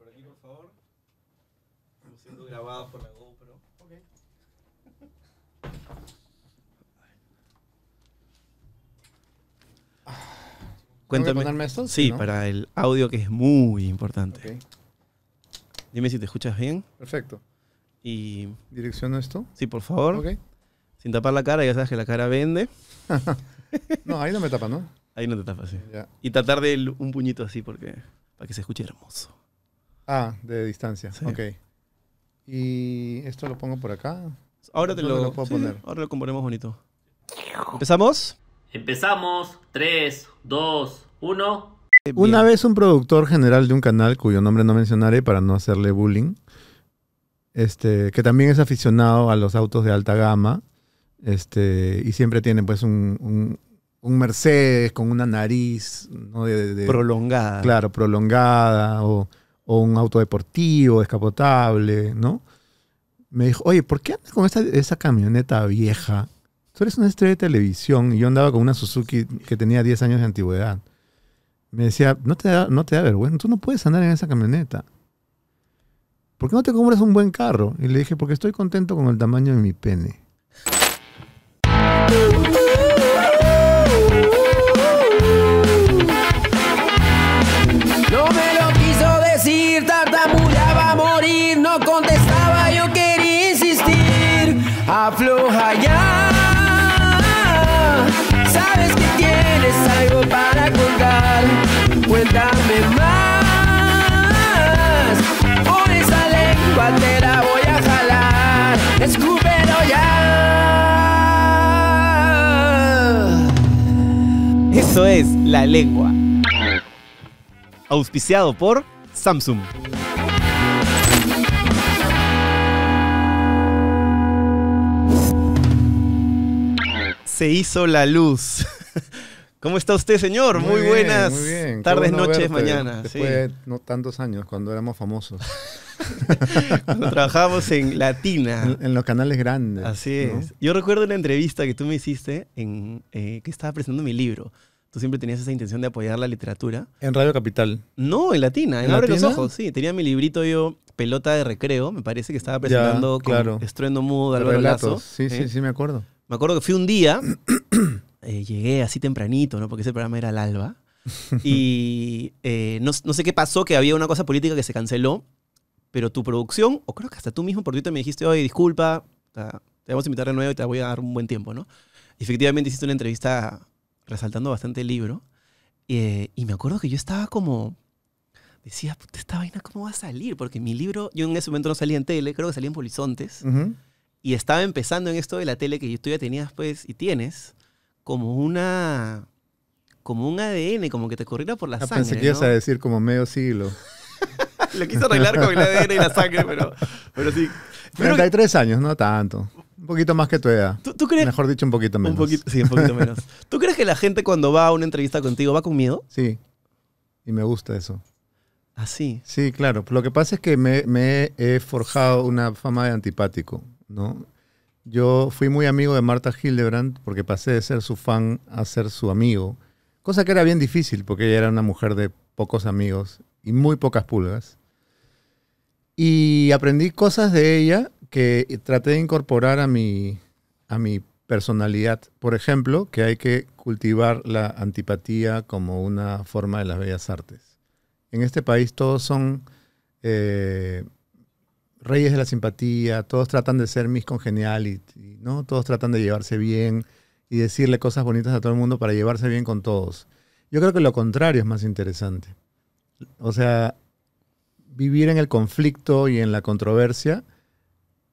por aquí, por favor. Estamos siendo grabados por la GoPro. Ok. Ah. Cuéntame. esto? Sí, para el audio que es muy importante. Dime si te escuchas bien. Perfecto. Y. ¿Direcciono esto? Sí, por favor. Okay. Sin tapar la cara, ya sabes que la cara vende. no, ahí no me tapa, ¿no? Ahí no te tapas, sí. Y tratar de un puñito así porque para que se escuche hermoso. Ah, de distancia. Ok. Y esto lo pongo por acá. Ahora te lo, puedo poner? Ahora lo componemos bonito. ¿Empezamos? Empezamos. Tres, dos, uno... Eh, una vez un productor general de un canal, cuyo nombre no mencionaré para no hacerle bullying, este, que también es aficionado a los autos de alta gama, este, y siempre tiene pues un, un, Mercedes con una nariz ¿no? de, prolongada. Claro, prolongada, o o un auto deportivo, descapotable, ¿no? Me dijo, oye, ¿por qué andas con esa, camioneta vieja? Tú eres una estrella de televisión y yo andaba con una Suzuki que tenía 10 años de antigüedad. Me decía, no te da, no te da vergüenza, tú no puedes andar en esa camioneta. ¿por qué no te compras un buen carro? Y le dije, porque estoy contento con el tamaño de mi pene. Eso es La Lengua. Auspiciado por Samsung. Se hizo la luz. ¿Cómo está usted, señor? Muy, buenas tardes, noches, mañana. Después no tantos años, cuando éramos famosos. cuando trabajábamos en Latina. En, los canales grandes. Así es. Yo recuerdo una entrevista que tú me hiciste en eh, que estaba presentando mi libro. Tú siempre tenías esa intención de apoyar la literatura. ¿En Radio Capital? No, en Latina, en, Abre los Ojos, sí. Tenía mi librito yo, Pelota de Recreo, me parece que estaba presentando Estruendo Mudo, Álvaro Sí, sí, ¿eh? sí, me acuerdo. Me acuerdo que fui un día, eh, llegué así tempranito, ¿no? Porque ese programa era al alba. y eh, no, sé qué pasó, que había una cosa política que se canceló, pero tu producción, o creo que hasta tú mismo por Twitter me dijiste, oye, disculpa, te vamos a invitar de nuevo y te voy a dar un buen tiempo, ¿no? Efectivamente hiciste una entrevista resaltando bastante el libro. Eh, y me acuerdo que yo estaba como. Decía, puta, esta vaina, ¿cómo va a salir? Porque mi libro, yo en ese momento no salía en tele, creo que salía en Polizontes. Y estaba empezando en esto de la tele que tú ya tenías, pues, y tienes, como una. Como un ADN, como que te corriera por la ah, sangre. Pensé que ibas a decir como medio siglo. Lo quiso arreglar con el ADN y la sangre, pero, pero sí. 33 años, no tanto. Un poquito más que tu edad. ¿Tú, crees? Mejor dicho, un poquito menos. sí, un poquito menos. ¿Tú crees que la gente cuando va a una entrevista contigo va con miedo? Sí. Y me gusta eso. ¿Ah, sí? Sí, claro. Lo que pasa es que me, he forjado una fama de antipático, ¿no? Yo fui muy amigo de Marta Hildebrandt porque pasé de ser su fan a ser su amigo. Cosa que era bien difícil porque ella era una mujer de pocos amigos y muy pocas pulgas. Y aprendí cosas de ella que traté de incorporar a mi, a mi personalidad. Por ejemplo, que hay que cultivar la antipatía como una forma de las bellas artes. En este país todos son eh, reyes de la simpatía, todos tratan de ser mis congeniality, ¿no? Todos tratan de llevarse bien y decirle cosas bonitas a todo el mundo para llevarse bien con todos. Yo creo que lo contrario es más interesante. O sea, vivir en el conflicto y en la controversia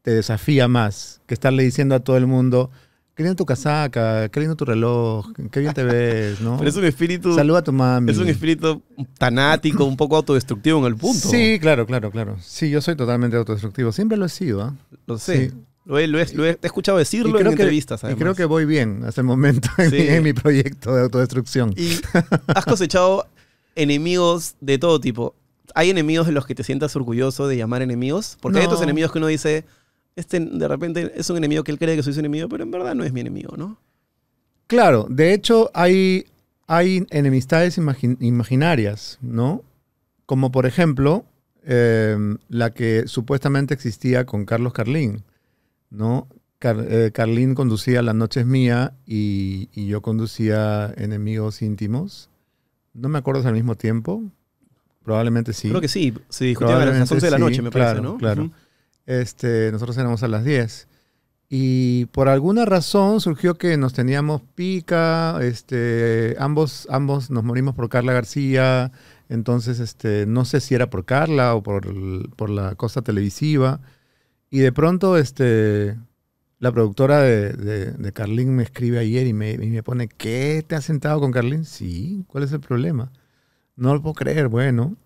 te desafía más que estarle diciendo a todo el mundo, qué tu casaca, qué lindo tu reloj, qué bien te ves, ¿no? es un espíritu... Saluda a tu mami. Es un espíritu tanático, un poco autodestructivo en el punto. Sí, claro, claro, claro. Sí, yo soy totalmente autodestructivo. Siempre lo he sido, ¿ah? Lo sé. Lo he, escuchado decirlo en entrevistas. Y creo que voy bien hasta el momento en, mi, proyecto de autodestrucción. Y has cosechado enemigos de todo tipo. ¿Hay enemigos de los que te sientas orgulloso de llamar enemigos? Porque hay estos enemigos que uno dice, este de repente es un enemigo que él cree que soy su enemigo, pero en verdad no es mi enemigo, ¿no? Claro, de hecho hay, hay enemistades imaginarias, ¿no? Como por ejemplo em, la que supuestamente existía con Carlos Carlín, ¿no? Eh, Carlín conducía Las noches mía y, yo conducía Enemigos íntimos. No me acuerdo al mismo tiempo. Probablemente sí. Creo que sí, se discutía a las 11 de la noche, me parece, claro, ¿no? Claro. Este, nosotros éramos a las 10. Y por alguna razón surgió que nos teníamos pica, este, ambos, ambos nos morimos por Carla García, entonces este, no sé si era por Carla o por, la cosa televisiva. Y de pronto este, la productora de, de, Carlín me escribe ayer y me, me, pone, ¿qué? ¿Te has sentado con Carlín? Sí, ¿cuál es el problema? No lo puedo creer, bueno.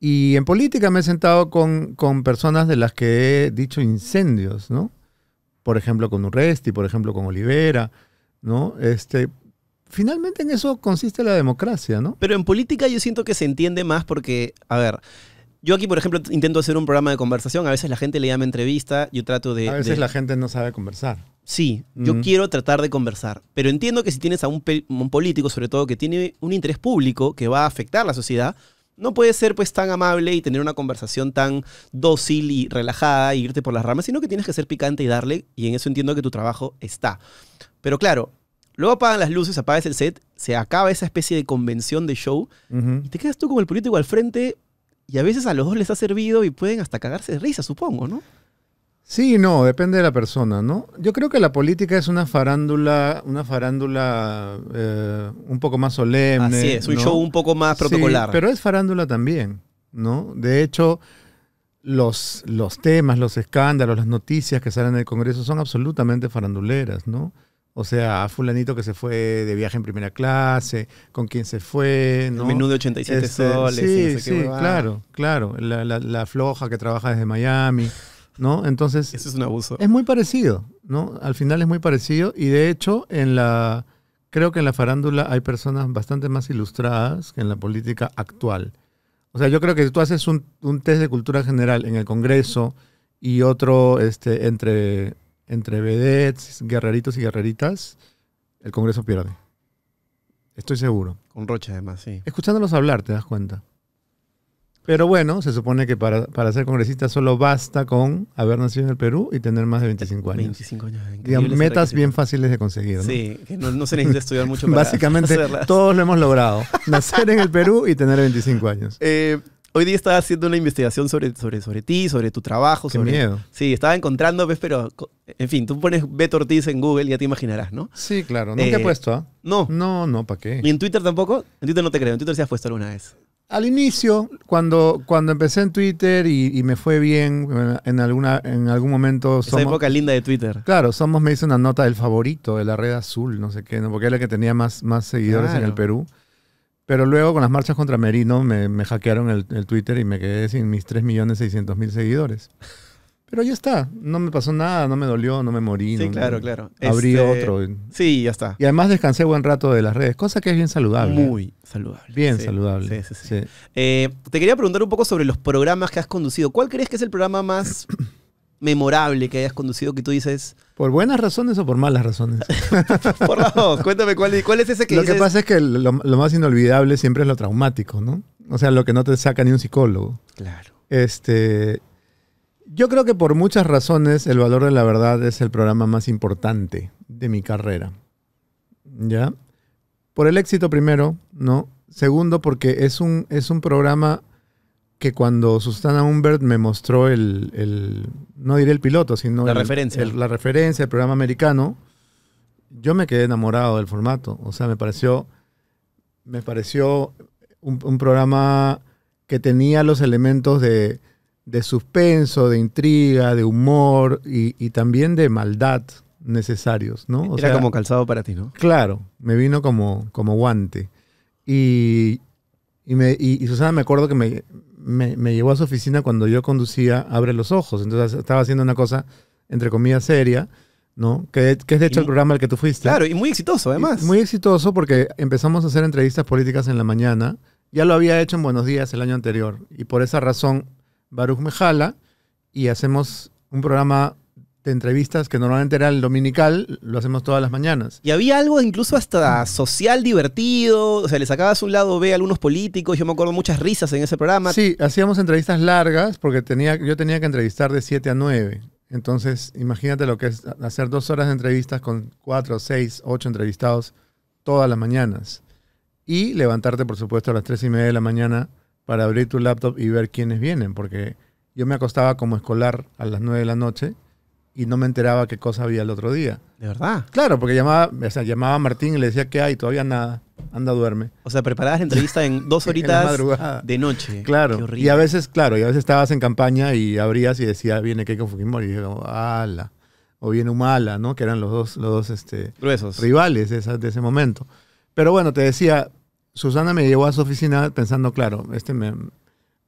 Y en política me he sentado con, personas de las que he dicho incendios, ¿no? Por ejemplo, con Urresti, por ejemplo, con Olivera, ¿no? Este, finalmente en eso consiste la democracia, ¿no? Pero en política yo siento que se entiende más porque, a ver, yo aquí, por ejemplo, intento hacer un programa de conversación. A veces la gente le llama entrevista. Yo trato de. A veces la gente no sabe conversar. Sí, yo quiero tratar de conversar. Pero entiendo que si tienes a un, un, político, sobre todo, que tiene un interés público que va a afectar la sociedad, no puede ser pues tan amable y tener una conversación tan dócil y relajada e irte por las ramas, sino que tienes que ser picante y darle, y en eso entiendo que tu trabajo está. Pero claro, luego apagan las luces, apagas el set, se acaba esa especie de convención de show y te quedas tú como el político al frente y a veces a los dos les ha servido y pueden hasta cagarse de risa, supongo, ¿no? Sí, no, depende de la persona, ¿no? Yo creo que la política es una farándula, una farándula eh, un poco más solemne. Así es, un show un poco más protocolar. pero es farándula también, ¿no? De hecho, los, los temas, los escándalos, las noticias que salen del Congreso son absolutamente faranduleras, ¿no? O sea, a fulanito que se fue de viaje en primera clase, con quien se fue, Un menú de 87 este, soles. Sí, sí, claro, claro. la floja que trabaja desde Miami. ¿no? Entonces... es un abuso. Es muy parecido, ¿no? Al final es muy parecido y de hecho en la... Creo que en la farándula hay personas bastante más ilustradas que en la política actual. O sea, yo creo que si tú haces un, test de cultura general en el Congreso y otro este, entre, entre vedettes, guerreritos y guerreritas, el Congreso pierde. Estoy seguro. Con Rocha, además, sí. Escuchándolos hablar, te das cuenta. Pero bueno, se supone que para, ser congresista solo basta con haber nacido en el Perú y tener más de 25 años. 25 años. metas bien fáciles de conseguir. Sí, no, se necesita estudiar mucho para Básicamente todos lo hemos logrado. Nacer en el Perú y tener 25 años. Eh, hoy día estaba haciendo una investigación sobre, sobre, sobre ti, sobre tu trabajo. Qué miedo. Sí, estaba encontrando, ¿ves? pero en fin, tú pones Beto Ortiz en Google y ya te imaginarás, ¿no? Sí, claro. Nunca te he eh, puesto, ¿ah? No. No, no, ¿para qué? ¿Y en Twitter tampoco? En Twitter no te creo. En Twitter sí has puesto alguna vez. Al inicio, cuando, cuando empecé en Twitter y, me fue bien, eh, en, alguna, en algún momento... Somos, Esa época linda de Twitter. Claro, Somos me hizo una nota del favorito de la red azul, no sé qué, porque era la que tenía más, más seguidores en el Perú. Pero luego con las marchas contra Merino me, hackearon el, el, Twitter y me quedé sin mis 3.600.000 seguidores. Pero ya está, no me pasó nada, no me dolió, no me morí. Sí, claro, claro. Abrí este, otro. Sí, ya está. Y además descansé buen rato de las redes, cosa que es bien saludable. ¿eh? Muy saludable. Bien saludable. Sí, sí, sí. Eh, te quería preguntar un poco sobre los programas que has conducido. ¿Cuál crees que es el programa más memorable que hayas conducido que tú dices? ¿Por buenas razones o por malas razones? por favor, Cuéntame cuál, cuál es ese que Lo que pasa es que lo más inolvidable siempre es lo traumático, ¿no? O sea, lo que no te saca ni un psicólogo. Claro. Este, yo creo que por muchas razones El Valor de la Verdad es el programa más importante de mi carrera. ¿Ya? Por el éxito primero, ¿no? Segundo, porque es un, es un programa que cuando Sustana Humbert me mostró el, no diré el piloto, sino la, referencia. la referencia, el programa americano, yo me quedé enamorado del formato. O sea, me pareció, me pareció un programa que tenía los elementos de de suspenso, de intriga, de humor y, también de maldad necesarios, ¿no? Era como calzado para ti, ¿no? Claro, me vino como, como guante. Y, y, me, y, Susana me acuerdo que me, llevó a su oficina cuando yo conducía Abre los Ojos. Entonces estaba haciendo una cosa, entre comillas, seria, ¿no? Que, que es de hecho el programa al que tú fuiste. Claro, y muy exitoso además. muy exitoso porque empezamos a hacer entrevistas políticas en la mañana. Ya lo había hecho en Buenos Días el año anterior. Y por esa razón Baruch Mejala y hacemos un programa de entrevistas que normalmente era el dominical, lo hacemos todas las mañanas. Y había algo incluso hasta social divertido, o sea, le sacabas un lado B a algunos políticos, yo me acuerdo muchas risas en ese programa. Sí, hacíamos entrevistas largas porque tenía, yo tenía que entrevistar de 7 a 9. Entonces, imagínate lo que es hacer dos horas de entrevistas con cuatro, seis, ocho entrevistados todas las mañanas. Y levantarte, por supuesto, a las tres y media de la mañana para abrir tu laptop y ver quiénes vienen, porque yo me acostaba como escolar a las 9 de la noche y no me enteraba qué cosa había el otro día. ¿De verdad? Claro, porque llamaba, o llamaba a Martín y le decía que hay, todavía nada, anda, duerme. O sea, preparabas la entrevista en dos horitas de noche. Claro, y a veces, claro, y a veces estabas en campaña y abrías y decía, viene Keiko Fujimori, y yo, ala, o viene Humala, ¿no? Que eran los dos, los dos este, rivales de ese momento. Pero bueno, te decía, Susana me llevó a su oficina pensando, claro, este me,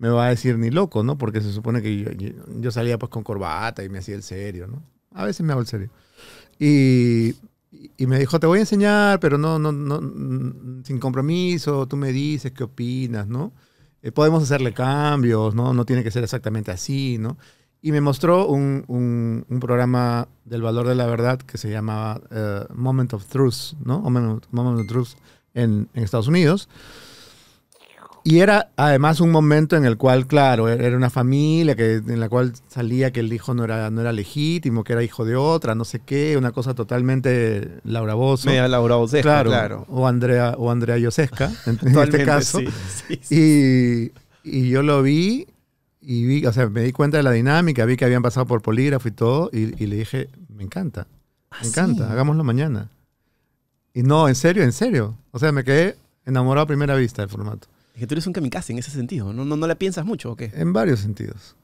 va a decir ni loco, ¿no? Porque se supone que yo, salía pues con corbata y me hacía el serio, ¿no? A veces me hago el serio. Y, me dijo, te voy a enseñar, pero no, no, no, mm, sin compromiso, tú me dices qué opinas, ¿no? Eh, podemos hacerle cambios, ¿no? No tiene que ser exactamente así, ¿no? Y me mostró un, programa del valor de la verdad que se llamaba eh, Moment of Truth, ¿no? Moment of Truth en, Estados Unidos. Y era además un momento en el cual, claro, er-, era una familia que, en la cual salía que el hijo no era, no era legítimo, que era hijo de otra, no sé qué, una cosa totalmente Laura Bozo. Media Laura claro, O Andrea, o Andrea Yosesca, en, este caso. Y, y, yo lo vi y vi, o sea, me di cuenta de la dinámica, vi que habían pasado por polígrafo y todo, y, le dije, me encanta, me ah, encanta, hagámoslo mañana. Y no, en serio, en serio. O sea, me quedé enamorado a primera vista del formato. Es que tú eres un kamikaze en ese sentido, ¿no? ¿No, no, no la piensas mucho o qué? En varios sentidos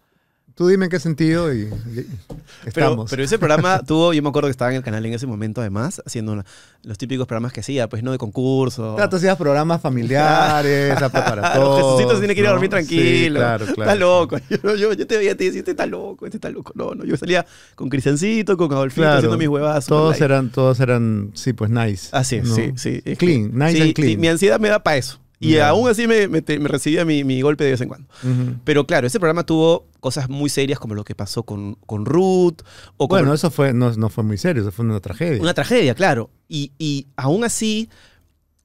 tú dime en qué sentido y, esperamos. estamos. Pero, ese programa tuvo, yo me acuerdo que estaba en el canal en ese momento además, haciendo los típicos programas que hacía, pues no de concurso. Claro, tú hacías programas familiares, preparatorios. Jesucito tiene que ir a dormir tranquilo. claro, Está loco. Yo, te veía a ti y decía, este está loco, este está loco. No, no, yo salía con Cristiancito, con Adolfito, haciendo mis huevas. Todos eran, todos eran, sí, pues nice. Así sí, sí. clean, nice and clean. Sí, mi ansiedad me da para eso. Y aún así me, recibía mi, golpe de vez en cuando. Pero claro, ese programa tuvo cosas muy serias como lo que pasó con, con Ruth. bueno, eso fue, no, fue muy serio, eso fue una tragedia. Una tragedia, claro. Y, y aún así,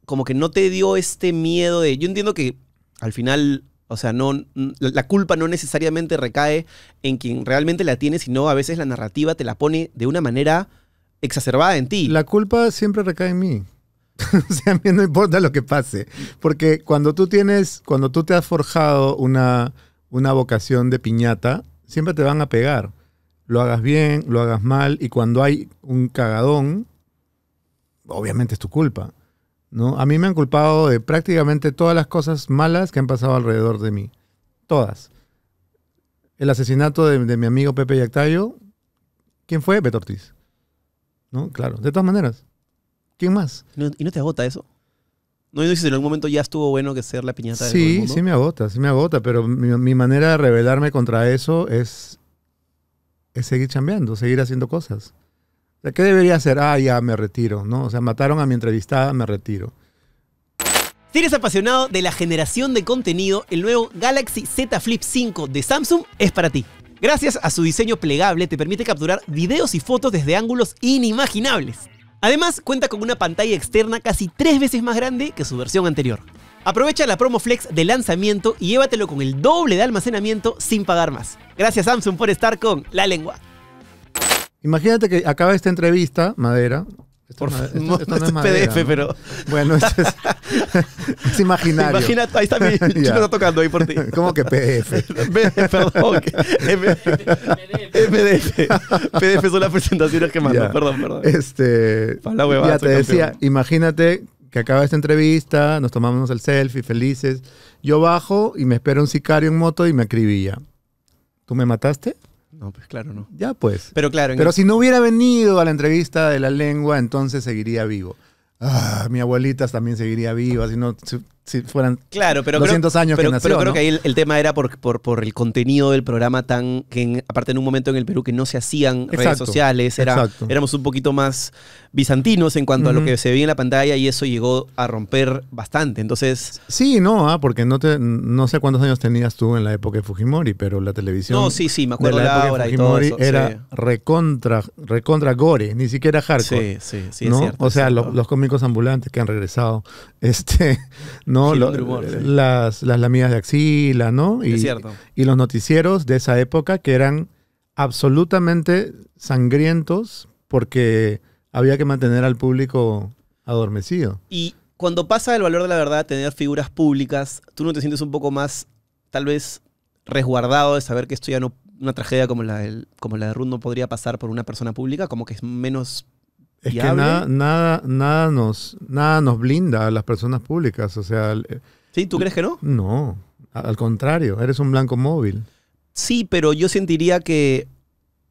como que no te dio este miedo de... Yo entiendo que al final o sea, no, la culpa no necesariamente recae en quien realmente la tiene, sino a veces la narrativa te la pone de una manera exacerbada en ti. La culpa siempre recae en mí. o sea, a mí no importa lo que pase. Porque cuando tú tienes, cuando tú te has forjado una, una vocación de piñata, siempre te van a pegar. Lo hagas bien, lo hagas mal, y cuando hay un cagadón, obviamente es tu culpa. ¿no? A mí me han culpado de prácticamente todas las cosas malas que han pasado alrededor de mí. Todas. El asesinato de, mi amigo Pepe Yactayo, ¿quién fue? Beto Ortiz. ¿No? Claro, de todas maneras. ¿Quién más? ¿Y no te agota eso? No, no si en algún momento ya estuvo bueno que ser la piñata sí, Sí, sí me agota, sí me agota, pero mi, manera de rebelarme contra eso es, es seguir chambeando, seguir haciendo cosas. O ¿qué debería hacer? Ah, ya me retiro, ¿no? O sea, mataron a mi entrevistada, me retiro. Si eres apasionado de la generación de contenido, el nuevo Galaxy Z Flip 5 de Samsung es para ti. Gracias a su diseño plegable te permite capturar videos y fotos desde ángulos inimaginables. Además, cuenta con una pantalla externa casi tres veces más grande que su versión anterior. Aprovecha la promo Flex de lanzamiento y llévatelo con el doble de almacenamiento sin pagar más. Gracias Samsung por estar con La Lengua. Imagínate que acaba esta entrevista, Madera, esto no, es, PDF, pero. Bueno, es, imaginario. Imagínate, ahí está mi. chico está tocando ahí por ti. ¿Cómo que PDF? perdón. PDF. PDF son las presentaciones que mando. Perdón, perdón. Este. ya te decía, imagínate que acaba esta entrevista, nos tomamos el selfie, felices. Yo bajo y me espera un sicario en moto y me acribilla. ¿Tú me mataste? No, pues claro, no. Ya pues. Pero claro. Pero si no hubiera venido a la entrevista de la lengua, entonces seguiría vivo. Ah, mi abuelita también seguiría viva, si no, si fueran claro, pero 200 años pero, que nació, Pero creo que ahí el, tema era por, por, el contenido del programa tan... que Aparte en un momento en el Perú que no se hacían redes sociales, era, éramos un poquito más bizantinos en cuanto a lo que se veía en la pantalla y eso llegó a romper bastante, entonces... Sí, no, ah, porque no, te, no sé cuántos años tenías tú en la época de Fujimori, pero la televisión... No, sí, sí, me acuerdo de la, época Fujimori y era recontra, recontra gore, ni siquiera hardcore. Sí, sí, sí, es cierto, O sea, Los, cómicos ambulantes que han regresado, este... ¿no? las, las lamidas de axila, ¿no? Y, y los noticieros de esa época que eran absolutamente sangrientos porque había que mantener al público adormecido. Y cuando pasa el valor de la verdad tener figuras públicas, ¿tú no te sientes un poco más, tal vez, resguardado de saber que esto ya no, una tragedia como la, como la de Ruth no podría pasar por una persona pública? Como que es menos es que nada, nada, nada, nos, nada nos blinda a las personas públicas. O sea. Eh, ¿Sí? ¿Tú crees que no? No. Al contrario, eres un blanco móvil. Sí, pero yo sentiría que.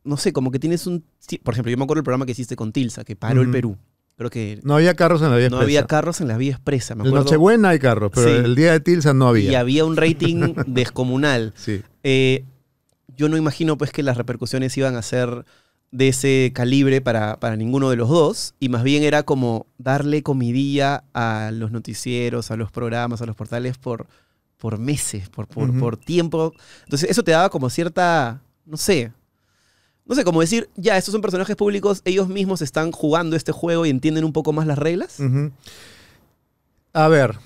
No sé, como que tienes un. Por ejemplo, yo me acuerdo el programa que hiciste con Tilsa, que paró el Perú. que. No había carros en la vía expresa. No había carros en la vía expresa. Me acuerdo. Nochebuena hay carros, pero el día de Tilsa no había. Y había un rating descomunal. Eh, yo no imagino pues que las repercusiones iban a ser de ese calibre para, ninguno de los dos, y más bien era como darle comidilla a los noticieros, a los programas, a los portales por, por meses, por, tiempo. Entonces eso te daba como cierta, no sé, no sé, como decir, ya, estos son personajes públicos, ellos mismos están jugando este juego y entienden un poco más las reglas. A ver,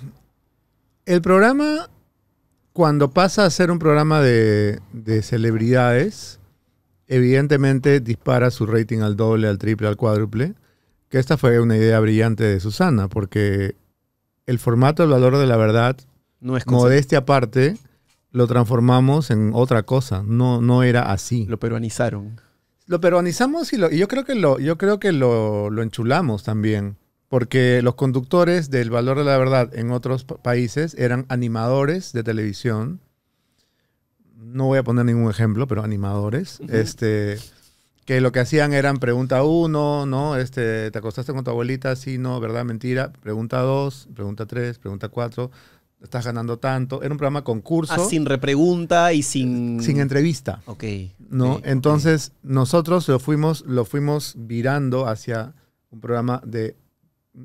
el programa, cuando pasa a ser un programa de, de celebridades, evidentemente dispara su rating al doble, al triple, al cuádruple. Que esta fue una idea brillante de Susana, porque el formato del Valor de la Verdad, no es modestia aparte, lo transformamos en otra cosa. No, no era así. Lo peruanizaron. Lo peruanizamos y, yo creo que, lo, yo creo que lo enchulamos también. Porque los conductores del Valor de la Verdad en otros países eran animadores de televisión no voy a poner ningún ejemplo, pero animadores, este, que lo que hacían eran pregunta uno, ¿no? Este, ¿Te acostaste con tu abuelita? Sí, no, ¿verdad? Mentira. Pregunta dos, pregunta tres, pregunta cuatro. Estás ganando tanto. Era un programa concurso. Ah, sin repregunta y sin... Sin entrevista. Ok. ¿No? Entonces, nosotros lo fuimos, lo fuimos virando hacia un programa de...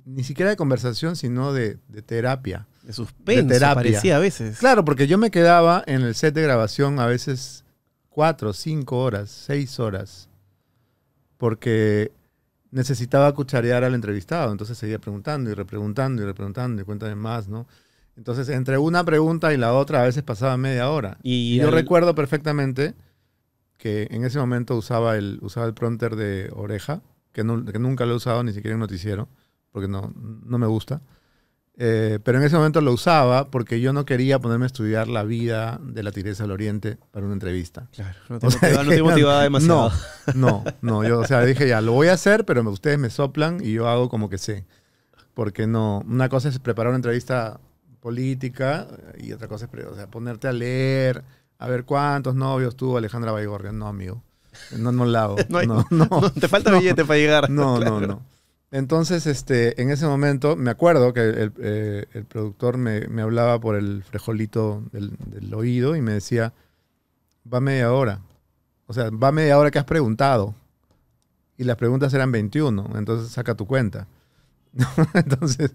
Ni siquiera de conversación, sino de, de terapia de suspenso, a veces. Claro, porque yo me quedaba en el set de grabación a veces cuatro, cinco horas, seis horas, porque necesitaba cucharear al entrevistado, entonces seguía preguntando y repreguntando y repreguntando y cuéntame más, ¿no? Entonces, entre una pregunta y la otra a veces pasaba media hora. Y, yo recuerdo perfectamente que en ese momento usaba el, usaba el prompter de oreja, que, nunca lo he usado ni siquiera en noticiero, porque no, no me gusta. Eh, pero en ese momento lo usaba porque yo no quería ponerme a estudiar la vida de la tigresa del Oriente para una entrevista. Claro, no te, no demasiado. No, no, Yo, o sea, dije ya, lo voy a hacer, pero ustedes me soplan y yo hago como que sé. Porque no, una cosa es preparar una entrevista política y otra cosa es o sea, ponerte a leer, a ver cuántos novios tuvo Alejandra Baigorria. No, amigo. No, no un hago. no, no, Te falta billete para llegar. No, no, no. Entonces, este, en ese momento, me acuerdo que el, eh, productor me, me, hablaba por el frejolito del, oído y me decía, va media hora. O sea, va media hora que has preguntado. Y las preguntas eran 21, entonces saca tu cuenta. entonces,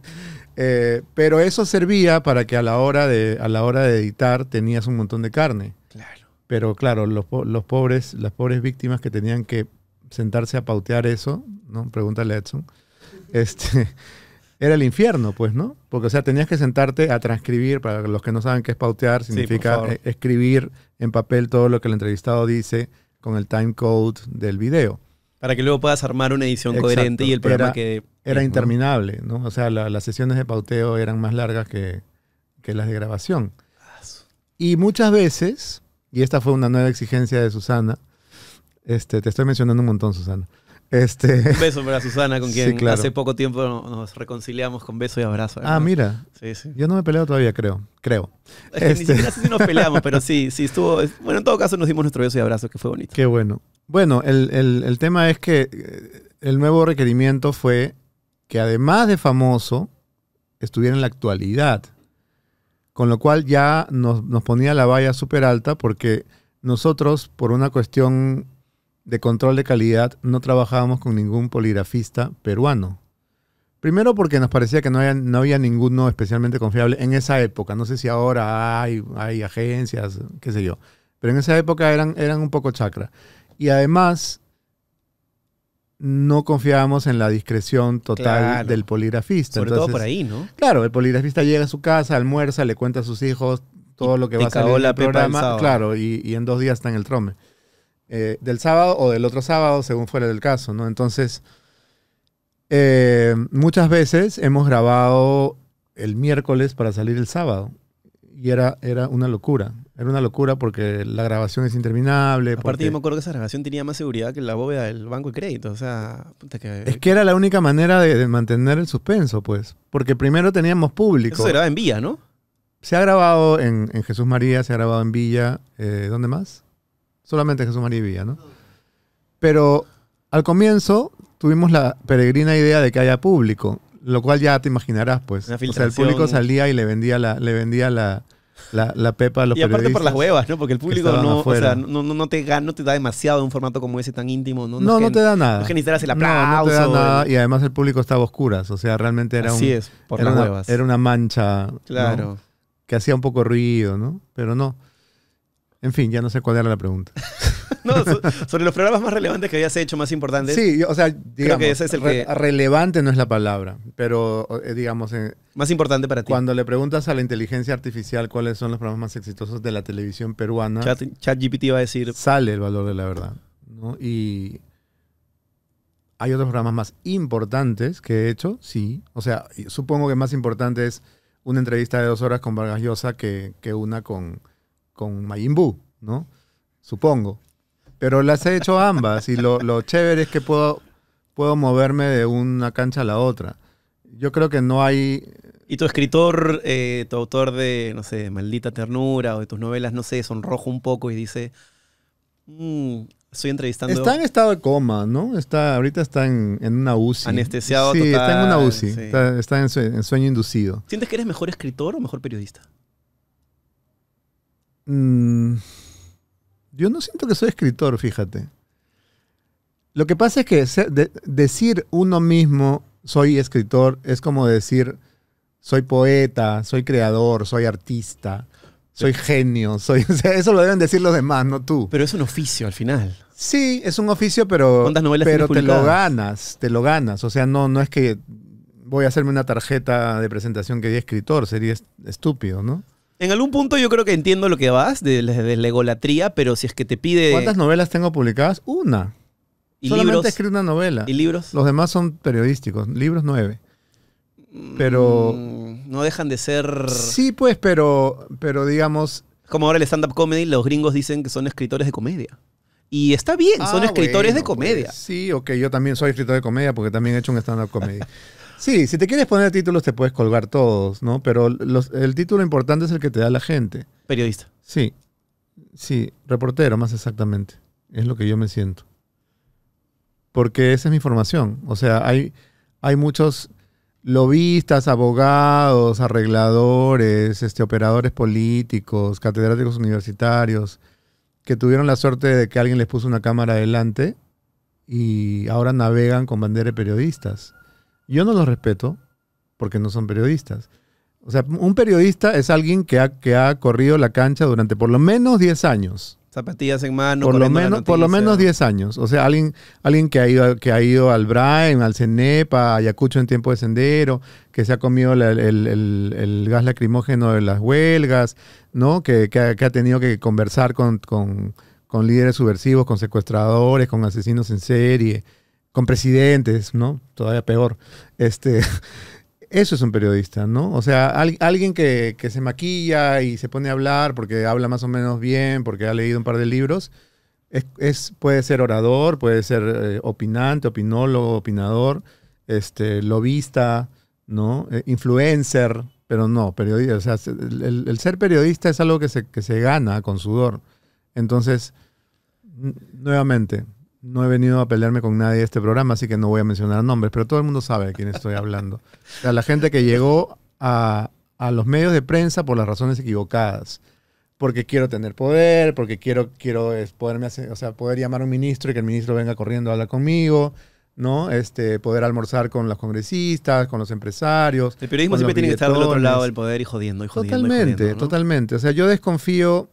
eh, pero eso servía para que a la, hora de, a la hora de editar tenías un montón de carne. Claro. Pero claro, los, los pobres, las pobres víctimas que tenían que sentarse a pautear eso, ¿no? Pregúntale a Edson este, era el infierno, pues, ¿no? Porque, o sea, tenías que sentarte a transcribir, para los que no saben qué es pautear, significa eh, escribir en papel todo lo que el entrevistado dice con el time code del video. Para que luego puedas armar una edición coherente y el programa que... Era interminable, ¿no? O sea, las sesiones de pauteo eran más largas que, que las de grabación. Y muchas veces, y esta fue una nueva exigencia de Susana, este, te estoy mencionando un montón, Susana. Este, Un beso para Susana, con quien hace poco tiempo nos reconciliamos con beso y abrazo. ¿eh? Ah, mira. Yo no me peleado todavía, creo. Creo. Ni este. siquiera si nos peleamos, pero sí, sí, estuvo. Bueno, en todo caso nos dimos nuestro beso y abrazo, que fue bonito. Qué bueno. Bueno, el, tema es que eh, el nuevo requerimiento fue que además de famoso, estuviera en la actualidad. Con lo cual ya nos, nos ponía la valla súper alta porque nosotros, por una cuestión de control de calidad no trabajábamos con ningún poligrafista peruano. Primero porque nos parecía que no había, no había ninguno especialmente confiable en esa época. No sé si ahora hay, hay agencias, qué sé yo. Pero en esa época eran, eran un poco chacra. Y además, no confiábamos en la discreción total del poligrafista. Sobre todo por ahí, ¿no? Claro, el poligrafista llega a su casa, almuerza, le cuenta a sus hijos todo lo que va a salir en programa. Claro, y, y, en dos días está en el trome. Eh, del sábado o del otro sábado, según fuera del caso, ¿no? Entonces, eh, muchas veces hemos grabado el miércoles para salir el sábado. Y era, era una locura. Era una locura porque la grabación es interminable. Aparte, yo me acuerdo que esa grabación tenía más seguridad que la bóveda del banco de crédito. O sea, Es que era la única manera de, mantener el suspenso, pues. Porque primero teníamos público. Eso se graba en Villa, ¿no? Se ha grabado en, Jesús María, se ha grabado en Villa. Eh, ¿Dónde más? Solamente Jesús María Villa, ¿no? Pero al comienzo tuvimos la peregrina idea de que haya público, lo cual ya te imaginarás, pues. O sea, el público salía y le vendía la, le vendía la, pepa a los Y aparte por las huevas, ¿no? Porque el público no, no, te, no te da demasiado un formato como ese tan íntimo. No, no, no, te da nada. No No, te da nada. Y además el público estaba a oscuras. O sea, realmente era una, Era una mancha. Claro. Que hacía un poco ruido, ¿no? Pero no. En fin, ya no sé cuál era la pregunta. no, sobre los programas más relevantes que habías hecho, más importantes. Sí, o sea, digamos, que ese es el relevante no es la palabra, pero eh, digamos... Eh, más importante para ti. Cuando le preguntas a la inteligencia artificial cuáles son los programas más exitosos de la televisión peruana... ChatGPT va a decir... Sale el valor de la verdad, ¿no? Y hay otros programas más importantes que he hecho, sí. O sea, supongo que más importante es una entrevista de dos horas con Vargas Llosa que, que una con con Mayimbu, ¿no? Supongo. Pero las he hecho ambas y lo, chévere es que puedo, puedo moverme de una cancha a la otra. Yo creo que no hay... ¿Y tu escritor, eh, tu autor de, no sé, Maldita Ternura o de tus novelas, no sé, sonrojo un poco y dice, mm, estoy entrevistando... Está en estado de coma, ¿no? Está, ahorita está en, una UCI. Anestesiado. Sí, está en una UCI. Está, en sueño inducido. ¿Sientes que eres mejor escritor o mejor periodista? Mm, yo no siento que soy escritor, fíjate. Lo que pasa es que decir uno mismo soy escritor es como decir soy poeta, soy creador, soy artista, soy genio, eso lo deben decir los demás, no tú. Pero es un oficio al final. Sí, es un oficio, pero pero te lo ganas, te lo ganas, o sea, no no es que voy a hacerme una tarjeta de presentación que diga escritor, sería estúpido, ¿no? En algún punto yo creo que entiendo lo que vas de, la egolatría, pero si es que te pide... ¿Cuántas novelas tengo publicadas? Una. ¿Y Solamente libros? escribí una novela. ¿Y libros? Los demás son periodísticos. Libros nueve. Pero... Mm, no dejan de ser... Sí, pues, pero, pero digamos... Como ahora el stand-up comedy, los gringos dicen que son escritores de comedia. Y está bien, son ah, escritores de pues, comedia. sí, ok, yo también soy escritor de comedia porque también he hecho un stand-up comedy. Sí, si te quieres poner títulos te puedes colgar todos, ¿no? Pero el título importante es el que te da la gente. Periodista. Sí, sí, reportero más exactamente. Es lo que yo me siento. Porque esa es mi formación. O sea, hay, hay muchos lobistas, abogados, arregladores, este, operadores políticos, catedráticos universitarios, que tuvieron la suerte de que alguien les puso una cámara adelante y ahora navegan con bandera de periodistas. Yo no los respeto porque no son periodistas. O sea, un periodista es alguien que ha, que ha corrido la cancha durante por lo menos 10 años. Zapatillas en mano. Por lo menos, por lo menos 10 años. O sea, alguien, alguien que, ha ido, que ha ido al Brian, al Cenepa, a Ayacucho en tiempo de sendero, que se ha comido el, gas lacrimógeno de las huelgas, ¿no? Que, ha, tenido que conversar con, con líderes subversivos, con secuestradores, con asesinos en serie con presidentes, ¿no? Todavía peor. Este, eso es un periodista, ¿no? O sea, alguien que, se maquilla y se pone a hablar porque habla más o menos bien, porque ha leído un par de libros, es, puede ser orador, puede ser eh, opinante, opinólogo, opinador, este, lobista, ¿no? Eh, influencer, pero no, periodista. O sea, el, ser periodista es algo que se, que se gana con sudor. Entonces, nuevamente, no he venido a pelearme con nadie de este programa, así que no voy a mencionar nombres, pero todo el mundo sabe de quién estoy hablando. O sea, la gente que llegó a, los medios de prensa por las razones equivocadas. Porque quiero tener poder, porque quiero, quiero poderme o sea, poder llamar a un ministro y que el ministro venga corriendo a hablar conmigo, ¿no? Este, poder almorzar con los congresistas, con los empresarios. El periodismo siempre tiene que estar del otro lado del poder y jodiendo, y jodiendo. Totalmente, totalmente. O sea, yo desconfío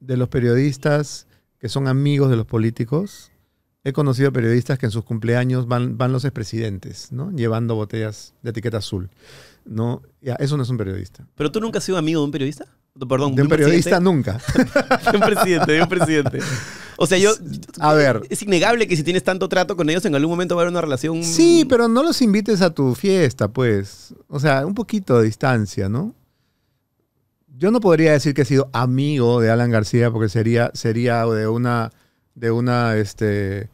de los periodistas que son amigos de los políticos He conocido periodistas que en sus cumpleaños van, los expresidentes, ¿no? Llevando botellas de etiqueta azul. No, eso no es un periodista. ¿Pero tú nunca has sido amigo de un periodista? Perdón, de un, periodista nunca. de un presidente, de un presidente. O sea, yo. A ver. Es innegable que si tienes tanto trato con ellos, en algún momento va a haber una relación. Sí, pero no los invites a tu fiesta, pues. O sea, un poquito de distancia, ¿no? Yo no podría decir que he sido amigo de Alan García porque sería, sería de una de una este,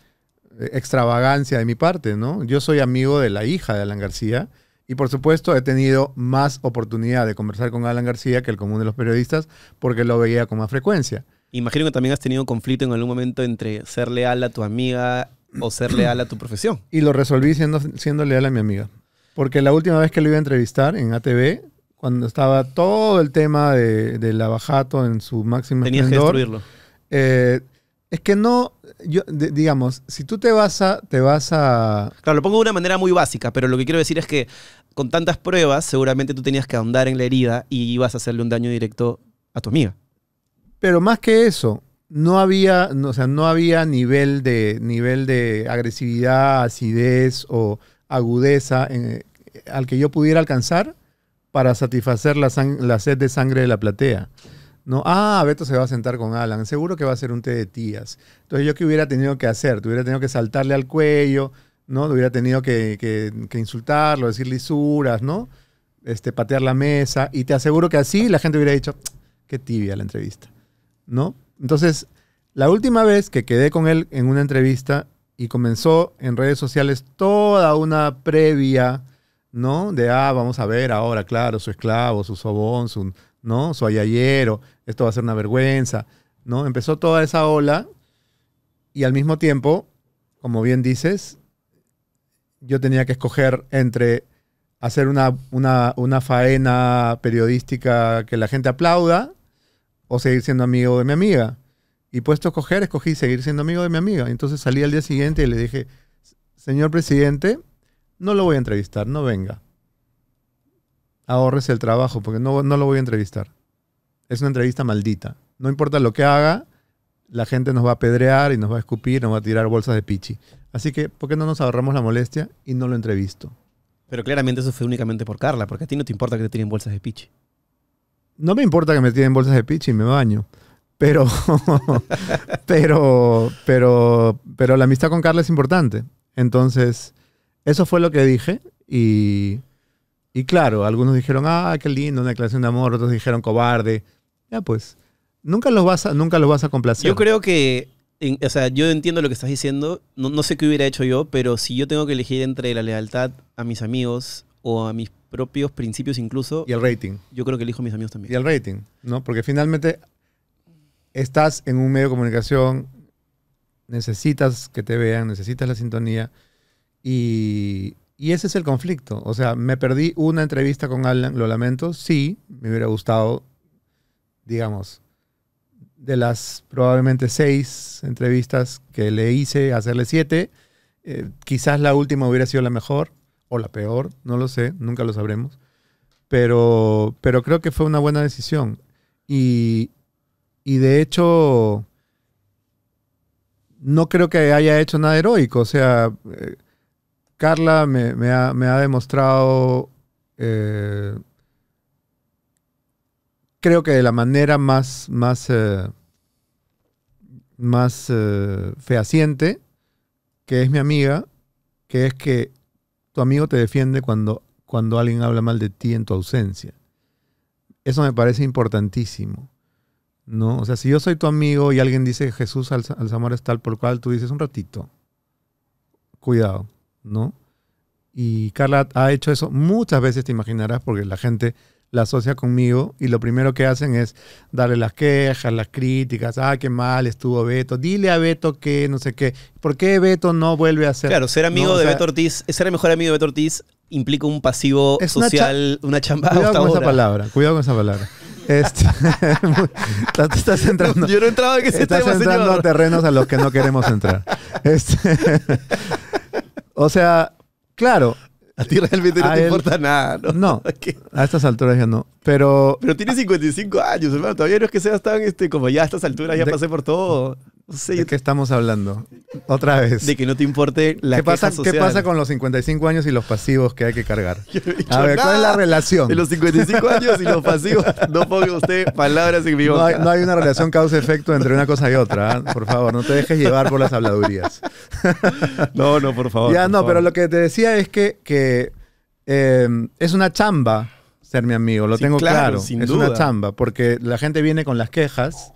extravagancia de mi parte, ¿no? Yo soy amigo de la hija de Alan García y por supuesto he tenido más oportunidad de conversar con Alan García que el común de los periodistas porque lo veía con más frecuencia. Imagino que también has tenido conflicto en algún momento entre ser leal a tu amiga o ser leal a tu profesión. Y lo resolví siendo, leal a mi amiga. Porque la última vez que lo iba a entrevistar en ATV, cuando estaba todo el tema de, de en su máximo Tenías que destruirlo. Eh, es que no, yo, digamos, si tú te vas a, te vas a... Claro, lo pongo de una manera muy básica, pero lo que quiero decir es que con tantas pruebas seguramente tú tenías que ahondar en la herida y ibas a hacerle un daño directo a tu amiga. Pero más que eso, no había, o sea, no había nivel de, nivel de agresividad, acidez o agudeza eh, al que yo pudiera alcanzar para satisfacer la sed de sangre de la platea. ¿no? Ah, Beto se va a sentar con Alan, seguro que va a ser un té de tías. Entonces, ¿yo qué hubiera tenido que hacer? Te hubiera tenido que saltarle al cuello, ¿no? hubiera tenido que, que, insultarlo, decir lisuras, ¿no? Este, patear la mesa. Y te aseguro que así la gente hubiera dicho, qué tibia la entrevista, ¿no? Entonces, la última vez que quedé con él en una entrevista y comenzó en redes sociales toda una previa, ¿no? De, ah, vamos a ver ahora, claro, su esclavo, su sobón, su, ¿no? Su ayayero esto va a ser una vergüenza, ¿no? Empezó toda esa ola y al mismo tiempo, como bien dices, yo tenía que escoger entre hacer una, faena periodística que la gente aplauda o seguir siendo amigo de mi amiga. Y puesto a escoger, escogí seguir siendo amigo de mi amiga. Entonces salí al día siguiente y le dije, señor presidente, no lo voy a entrevistar, no venga. Ahorres el trabajo porque no, no lo voy a entrevistar es una entrevista maldita. No importa lo que haga, la gente nos va a pedrear y nos va a escupir, nos va a tirar bolsas de pichi. Así que, ¿por qué no nos ahorramos la molestia y no lo entrevisto? Pero claramente eso fue únicamente por Carla, porque a ti no te importa que te tiren bolsas de pichi. No me importa que me tiren bolsas de pichi y me baño. Pero, pero, pero, pero la amistad con Carla es importante. Entonces, eso fue lo que dije. Y, y claro, algunos dijeron, ah, qué lindo, una declaración de amor. Otros dijeron, cobarde. Ya pues, nunca los vas a, nunca los vas a complacer. Yo creo que, o sea, yo entiendo lo que estás diciendo, no, sé qué hubiera hecho yo, pero si yo tengo que elegir entre la lealtad a mis amigos o a mis propios principios incluso, Y el rating. yo creo que elijo a mis amigos también. Y el rating, ¿no? Porque finalmente estás en un medio de comunicación, necesitas que te vean, necesitas la sintonía. Y, y ese es el conflicto. O sea, me perdí una entrevista con Alan, lo lamento. Sí, me hubiera gustado digamos, de las probablemente seis entrevistas que le hice, hacerle siete, eh, quizás la última hubiera sido la mejor o la peor, no lo sé, nunca lo sabremos. Pero, pero creo que fue una buena decisión. Y, y de hecho, no creo que haya hecho nada heroico. O sea, eh, Carla me, ha, demostrado eh, creo que de la manera más, más, eh, más eh, fehaciente, que es mi amiga, que es que tu amigo te defiende cuando, cuando alguien habla mal de ti en tu ausencia. Eso me parece importantísimo. ¿no? O sea, si yo soy tu amigo y alguien dice Jesús al, Zamora es tal por cual, tú dices un ratito. Cuidado, ¿no? Y Carla ha hecho eso muchas veces, te imaginarás, porque la gente la asocia conmigo y lo primero que hacen es darle las quejas, las críticas, ah, qué mal estuvo Beto, dile a Beto que no sé qué, ¿por qué Beto no vuelve a ser? Claro, ser amigo de Beto Ortiz, ser el mejor amigo de Beto Ortiz implica un pasivo social, una, cha chamba. Cuidado con esa palabra, cuidado con esa palabra. Este, estás entrando, Yo no entraba en Estás entrando a terrenos a los que no queremos entrar. Este, o sea, claro, a ti realmente no te importa nada, ¿no? No, no a estas alturas ya no. Pero, pero tiene 55 años, hermano. Todavía no es que seas tan, este, como ya a estas alturas ya pasé por todo. ¿De qué estamos hablando? Otra vez. De que no te importe la ¿Qué pasa, ¿Qué pasa con los 55 años y los pasivos que hay que cargar? a ver, ¿cuál es la relación? De los 55 años y los pasivos, no ponga usted palabras en mi boca. No hay, una relación causa-efecto entre una cosa y otra. ¿ah? Por favor, no te dejes llevar por las habladurías. No, no, por favor. Ya, no, pero lo que te decía es que, que em, es una chamba ser mi amigo, lo tengo claro. es una chamba, porque la gente viene con las quejas,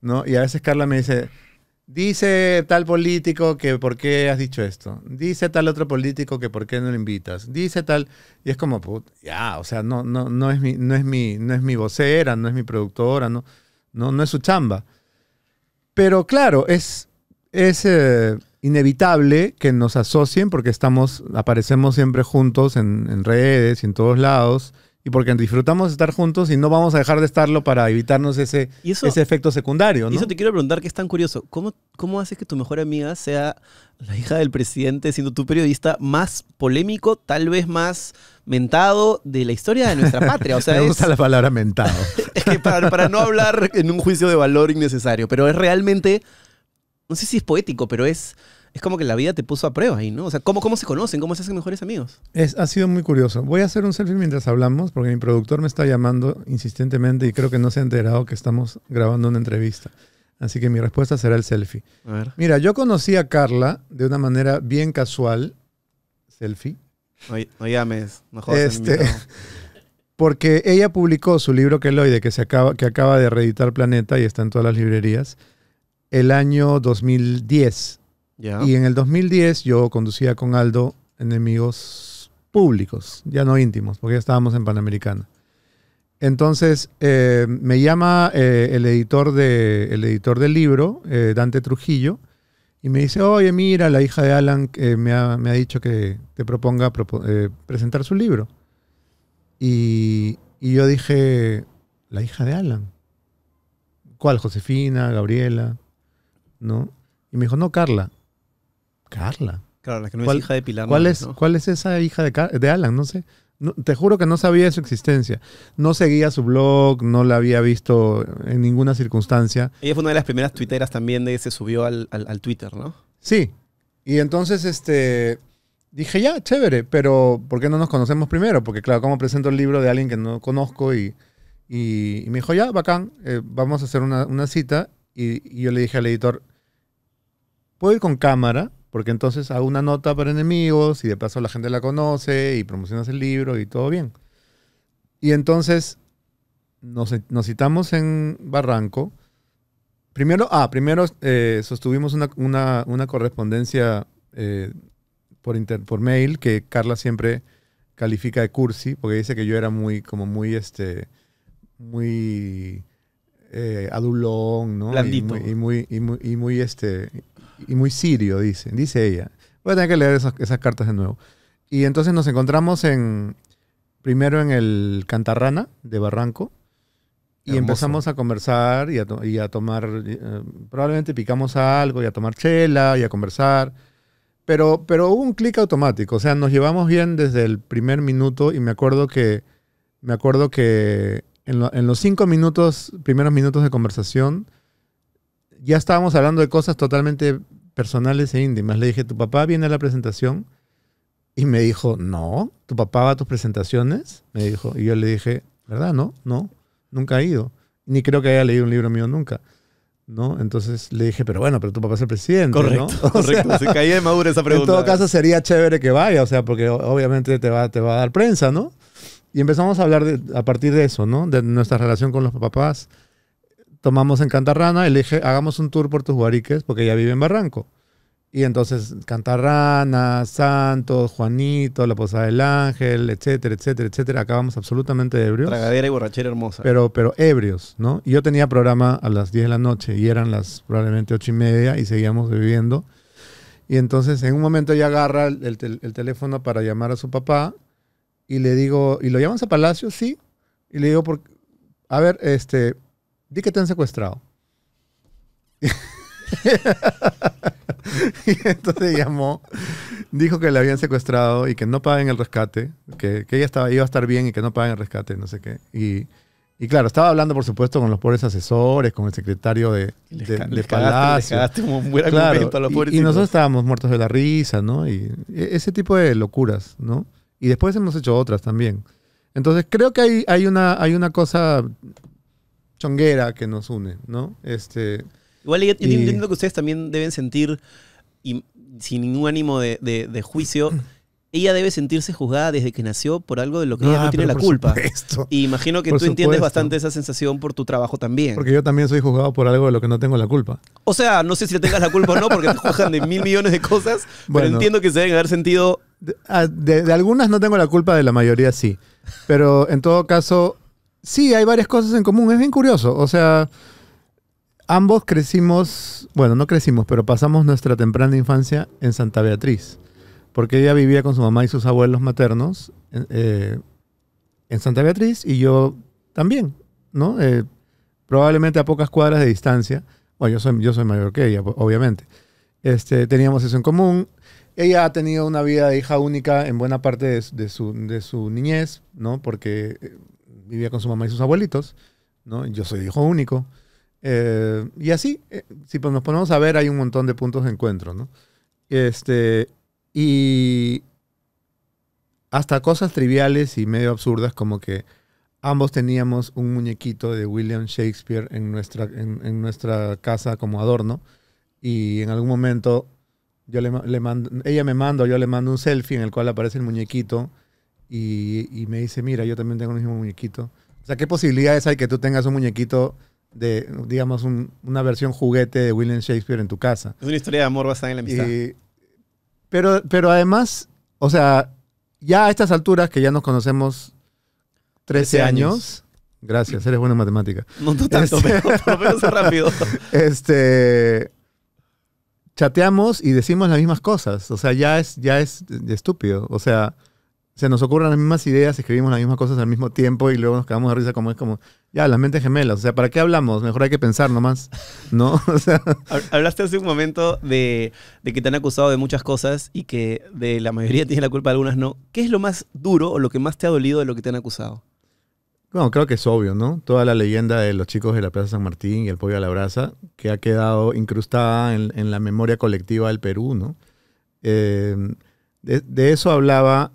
¿no? Y a veces Carla me dice Dice tal político que por qué has dicho esto. Dice tal otro político que por qué no lo invitas. Dice tal. Y es como, put, ya, o sea, no, no, no, es mi, no, es mi, no es mi vocera, no es mi productora, no, no, es su chamba. Pero claro, es, es eh, inevitable que nos asocien porque estamos, aparecemos siempre juntos en redes y en todos lados y porque disfrutamos estar juntos y no vamos a dejar de estarlo para evitarnos ese, ese efecto secundario. Y eso te quiero preguntar, que es tan curioso. ¿Cómo, ¿Cómo haces que tu mejor amiga sea la hija del presidente, siendo tu periodista más polémico, tal vez más mentado de la historia de nuestra patria. O sea, Me gusta la palabra mentado. es para, no hablar en un juicio de valor innecesario, pero es realmente, no sé si es poético, pero es es como que la vida te puso a prueba ahí, ¿no? O sea, ¿cómo, cómo se conocen? ¿Cómo se hacen mejores amigos? Es, ha sido muy curioso. Voy a hacer un selfie mientras hablamos porque mi productor me está llamando insistentemente y creo que no se ha enterado que estamos grabando una entrevista. Así que mi respuesta será el selfie. A ver. Mira, yo conocí a Carla de una manera bien casual. Selfie. No, llames, Mejor Este, porque ella publicó su libro Keloide, que, se acaba, que acaba de reeditar Planeta y está en todas las librerías, el año 2010. Y en el 2010 yo conducía con Aldo enemigos públicos, ya no íntimos, porque ya estábamos en Panamericana. Entonces eh, me llama eh, el, editor de, el editor del libro, eh, Dante Trujillo, y me dice, oye, mira, la hija de Alan me ha, me, ha, dicho que te proponga presentar su libro. Y, yo dije, la hija de Alan. ¿Cuál? Josefina, Gabriela, ¿no? Y me dijo, no, Carla. Carla. Carla, que no es hija de Pilar. ¿Cuál, es, esa hija de, Alan? No sé. te juro que no sabía de su existencia. No seguía su blog, no la había visto en ninguna circunstancia. Ella fue una de las primeras tuiteras también de que se subió al, Twitter, ¿no? Sí. Y entonces este, dije, ya, chévere, pero ¿por qué no nos conocemos primero? Porque claro, ¿cómo presento el libro de alguien que no conozco? Y, y, me dijo, ya, bacán, eh, vamos a hacer una, cita. y yo le dije al editor, ¿puedo ir con cámara? porque entonces hago una nota para enemigos y de paso la gente la conoce y promocionas el libro y todo bien. Y entonces nos, citamos en Barranco. Primero, ah, primero eh, sostuvimos una, correspondencia eh, por, inter, por mail que Carla siempre califica de cursi, porque dice que yo era muy, como muy, este, muy eh, adulón, ¿no? Y muy, y muy, y y muy este, y muy sirio, dice, dice ella. Voy a tener que leer esas, cartas de nuevo. Y entonces nos encontramos en, primero en el Cantarrana de Barranco y empezamos a conversar y a, tomar, eh, probablemente picamos algo y a tomar chela y a conversar, pero, pero hubo un clic automático, o sea, nos llevamos bien desde el primer minuto y me acuerdo que, me acuerdo que en los cinco minutos, primeros minutos de conversación, ya estábamos hablando de cosas totalmente personales e íntimas. Le dije, ¿tu papá viene a la presentación? Y me dijo, no, ¿tu papá va a tus presentaciones? Me dijo, y yo le dije, ¿verdad? No, no, nunca ha ido. Ni creo que haya leído un libro mío nunca. ¿no? Entonces le dije, pero bueno, pero tu papá es el presidente. Correcto, correcto. se caía de esa pregunta. En todo caso, sería chévere que vaya, o sea, porque obviamente te va, te va a dar prensa, ¿no? Y empezamos a hablar a partir de eso, ¿no? De nuestra relación con los papás, tomamos en Cantarrana, le dije, hagamos un tour por tus guariques, porque ella vive en Barranco. Y entonces Cantarrana, Santos, Juanito, La Posada del Ángel, etcétera, etcétera, etcétera. Acabamos absolutamente ebrios. Tragadera y borrachera hermosa. Pero, pero ebrios, ¿no? Y yo tenía programa a las 10 de la noche y eran las probablemente 8 y media y seguíamos viviendo. Y entonces en un momento ella agarra el, teléfono para llamar a su papá y le digo, ¿y lo llamas a Palacio? Sí. Y le digo, por, a ver, este, Di que te han secuestrado. y entonces llamó, dijo que la habían secuestrado y que no paguen el rescate, que, ella estaba, iba a estar bien y que no paguen el rescate, no sé qué. Y, claro, estaba hablando, por supuesto, con los pobres asesores, con el secretario de, de, Palacio. y, y, nosotros estábamos muertos de la risa, ¿no? Y e, ese tipo de locuras, ¿no? Y después hemos hecho otras también. Entonces creo que hay, hay, una, hay una cosa chonguera que nos une, ¿no? Este, Igual yo, entiendo que ustedes también deben sentir, y sin ningún ánimo de, juicio, ella debe sentirse juzgada desde que nació por algo de lo que ella no ah, tiene la culpa. Y imagino que tú entiendes bastante esa sensación por tu trabajo también. Porque yo también soy juzgado por algo de lo que no tengo la culpa. O sea, no sé si le tengas la culpa o no, porque te juzgan de mil millones de cosas, pero entiendo que se deben haber sentido. Ah, de, algunas no tengo la culpa, de la mayoría sí. Pero en todo caso, Sí, hay varias cosas en común. Es bien curioso. O sea, ambos crecimos, bueno, no crecimos, pero pasamos nuestra temprana infancia en Santa Beatriz. Porque ella vivía con su mamá y sus abuelos maternos en eh, Santa Beatriz y yo también, ¿no? Eh, probablemente a pocas cuadras de distancia. Bueno, yo soy, yo soy mayor que ella, obviamente. Este, teníamos eso en común. Ella ha tenido una vida de hija única en buena parte de, su, de su, niñez, ¿no? Porque eh, vivía con su mamá y sus abuelitos, ¿no? Yo soy hijo único. Eh, y así, eh, si si pues nos ponemos a ver, hay un montón de puntos de encuentro, ¿no? Este, y hasta cosas triviales y medio absurdas como que ambos teníamos un muñequito de William Shakespeare en nuestra, en, nuestra casa como adorno y en algún momento yo le, le ella me manda, yo le mando un selfie en el cual aparece el muñequito y, me dice, mira, yo también tengo un mismo muñequito. O sea, ¿qué posibilidades hay que tú tengas un muñequito de, digamos, una versión juguete de William Shakespeare en tu casa? Es una historia de amor basada en la amistad. pero, pero además, o sea, ya a estas alturas que ya nos conocemos 13, años, Gracias, eres buena en matemática. No, tanto, este, pero, rápido. Este. Chateamos y decimos las mismas cosas. O sea, ya es, ya es estúpido. O sea, se nos ocurren las mismas ideas, escribimos las mismas cosas al mismo tiempo y luego nos quedamos de risa como es como, ya, las mentes gemelas, o sea, ¿para qué hablamos? Mejor hay que pensar nomás, ¿no? O sea... Hablaste hace un momento de, que te han acusado de muchas cosas y que de la mayoría tienes la culpa, algunas no. ¿Qué es lo más duro o lo que más te ha dolido de lo que te han acusado? Bueno, creo que es obvio, ¿no? Toda la leyenda de los chicos de la Plaza San Martín y el pollo a la brasa, que ha quedado incrustada en, la memoria colectiva del Perú, ¿no? Eh, de eso hablaba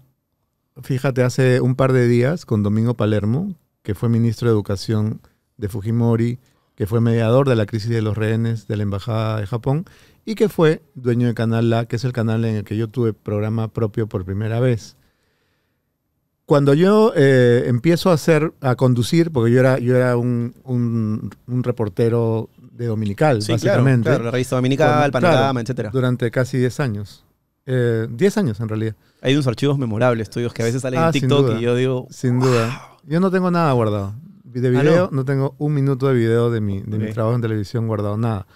fíjate, hace un par de días con Domingo Palermo, que fue ministro de Educación de Fujimori, que fue mediador de la crisis de los rehenes de la Embajada de Japón y que fue dueño de Canal La, que es el canal en el que yo tuve programa propio por primera vez. Cuando yo eh, empiezo a hacer, a conducir, porque yo era, yo era un, reportero de Dominical, básicamente. Claro, la revista Dominical, Panorama, Durante casi 10 años. 10 eh, años en realidad. Hay unos archivos memorables tuyos que a veces salen ah, en TikTok y yo digo. Sin duda. Yo no tengo nada guardado. De ah, video, no? tengo un minuto de video de, mi, trabajo en televisión guardado, nada.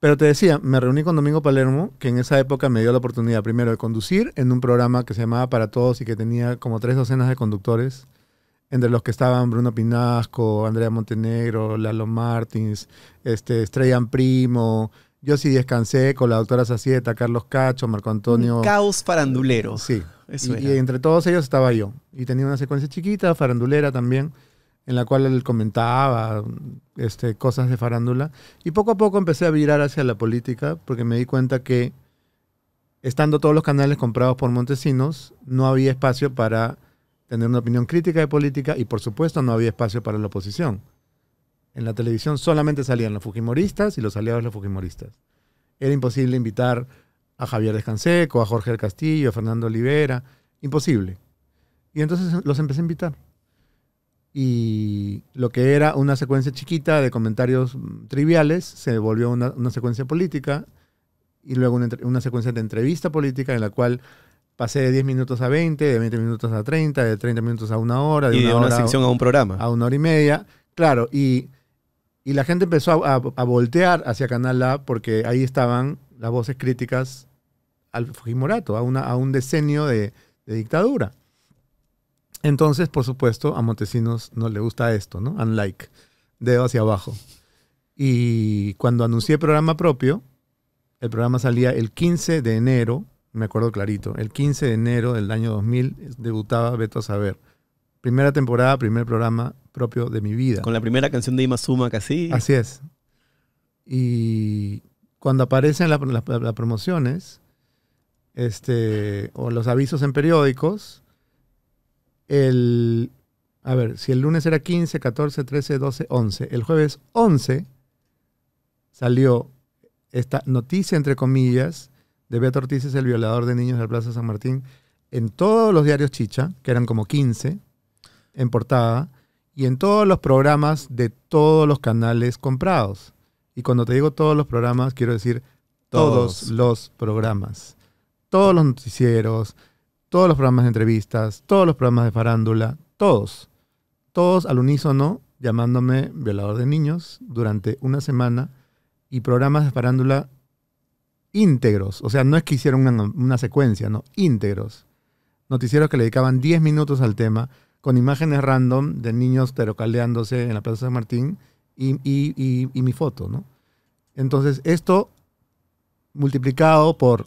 Pero te decía, me reuní con Domingo Palermo, que en esa época me dio la oportunidad primero de conducir en un programa que se llamaba Para Todos y que tenía como tres docenas de conductores, entre los que estaban Bruno Pinasco, Andrea Montenegro, Lalo Martins, este, Estrella Primo, yo sí descansé con la doctora Sacieta, Carlos Cacho, Marco Antonio. caos farandulero. Sí. y, y, entre todos ellos estaba yo. Y tenía una secuencia chiquita, farandulera también, en la cual él comentaba este, cosas de farándula. Y poco a poco empecé a virar hacia la política porque me di cuenta que estando todos los canales comprados por Montesinos, no había espacio para tener una opinión crítica de política y por supuesto no había espacio para la oposición. En la televisión solamente salían los Fujimoristas y los aliados de los Fujimoristas. Era imposible invitar a Javier Descanseco, a Jorge del Castillo, a Fernando Olivera. Imposible. Y entonces los empecé a invitar. Y lo que era una secuencia chiquita de comentarios triviales se volvió una, secuencia política y luego una, secuencia de entrevista política en la cual pasé de 10 minutos a 20, de 20 minutos a 30, de 30 minutos a una hora. De y una de hora sección a, un programa. A una hora y media. Claro, y y la gente empezó a, voltear hacia Canal A porque ahí estaban las voces críticas al Fujimorato, a, un decenio de, dictadura. Entonces, por supuesto, a Montesinos no le gusta esto, ¿no? Unlike, dedo hacia abajo. Y cuando anuncié el programa propio, el programa salía el 15 de enero, me acuerdo clarito, el 15 de enero del año 2000 debutaba Beto a Saber primera temporada, primer programa propio de mi vida. Con la primera canción de Ima Suma, casi. Así es. Y cuando aparecen las promociones este, o los avisos en periódicos, el, a ver, si el lunes era 15, 14, 13, 12, 11, el jueves 11 salió esta noticia, entre comillas, de Beto Ortiz es el violador de niños de la Plaza San Martín en todos los diarios Chicha, que eran como 15, en portada y en todos los programas de todos los canales comprados. Y cuando te digo todos los programas, quiero decir todos, los programas. Todos los noticieros, todos los programas de entrevistas, todos los programas de farándula, todos. Todos al unísono llamándome violador de niños durante una semana y programas de farándula íntegros. O sea, no es que hicieron una, una secuencia, no, íntegros. Noticieros que le dedicaban 10 minutos al tema con imágenes random de niños terocaleándose en la Plaza San Martín y, y, y, mi foto, ¿no? Entonces, esto multiplicado por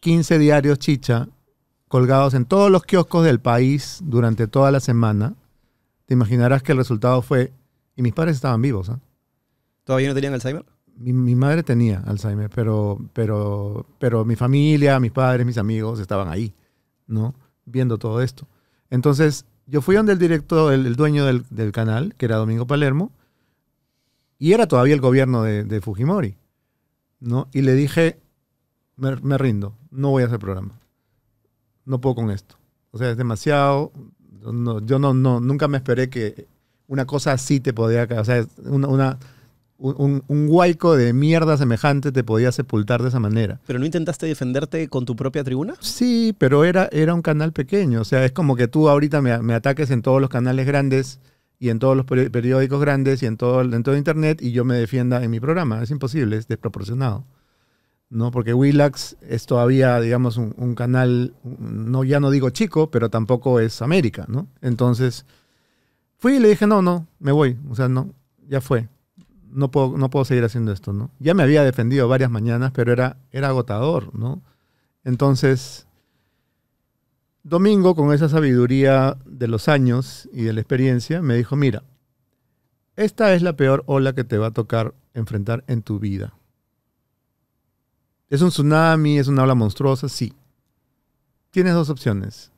15 diarios chicha colgados en todos los kioscos del país durante toda la semana, te imaginarás que el resultado fue, y mis padres estaban vivos. ¿ah? ¿Todavía no tenían Alzheimer? Mi, mi, madre tenía Alzheimer, pero, pero, pero mi familia, mis padres, mis amigos estaban ahí, ¿no? Viendo todo esto. Entonces, yo fui donde el director, el, dueño del, canal, que era Domingo Palermo, y era todavía el gobierno de, Fujimori, ¿no? Y le dije, me, rindo, no voy a hacer programa, no puedo con esto. O sea, es demasiado, yo no, no, nunca me esperé que una cosa así te podía, o sea, una, una un, un, de mierda semejante te podía sepultar de esa manera. ¿Pero no intentaste defenderte con tu propia tribuna? Sí, pero era, era un canal pequeño. O sea, es como que tú ahorita me, ataques en todos los canales grandes y en todos los periódicos grandes y en todo, Internet y yo me defienda en mi programa. Es imposible, es desproporcionado. ¿no? Porque Willax es todavía, digamos, un, canal, no, ya no digo chico, pero tampoco es América, ¿no? Entonces, fui y le dije, no, no, me voy. O sea, no, ya fue no puedo, seguir haciendo esto, ¿no? Ya me había defendido varias mañanas, pero era, era agotador, ¿no? Entonces, Domingo, con esa sabiduría de los años y de la experiencia, me dijo, mira, esta es la peor ola que te va a tocar enfrentar en tu vida. ¿Es un tsunami? ¿Es una ola monstruosa? Sí. Tienes dos opciones.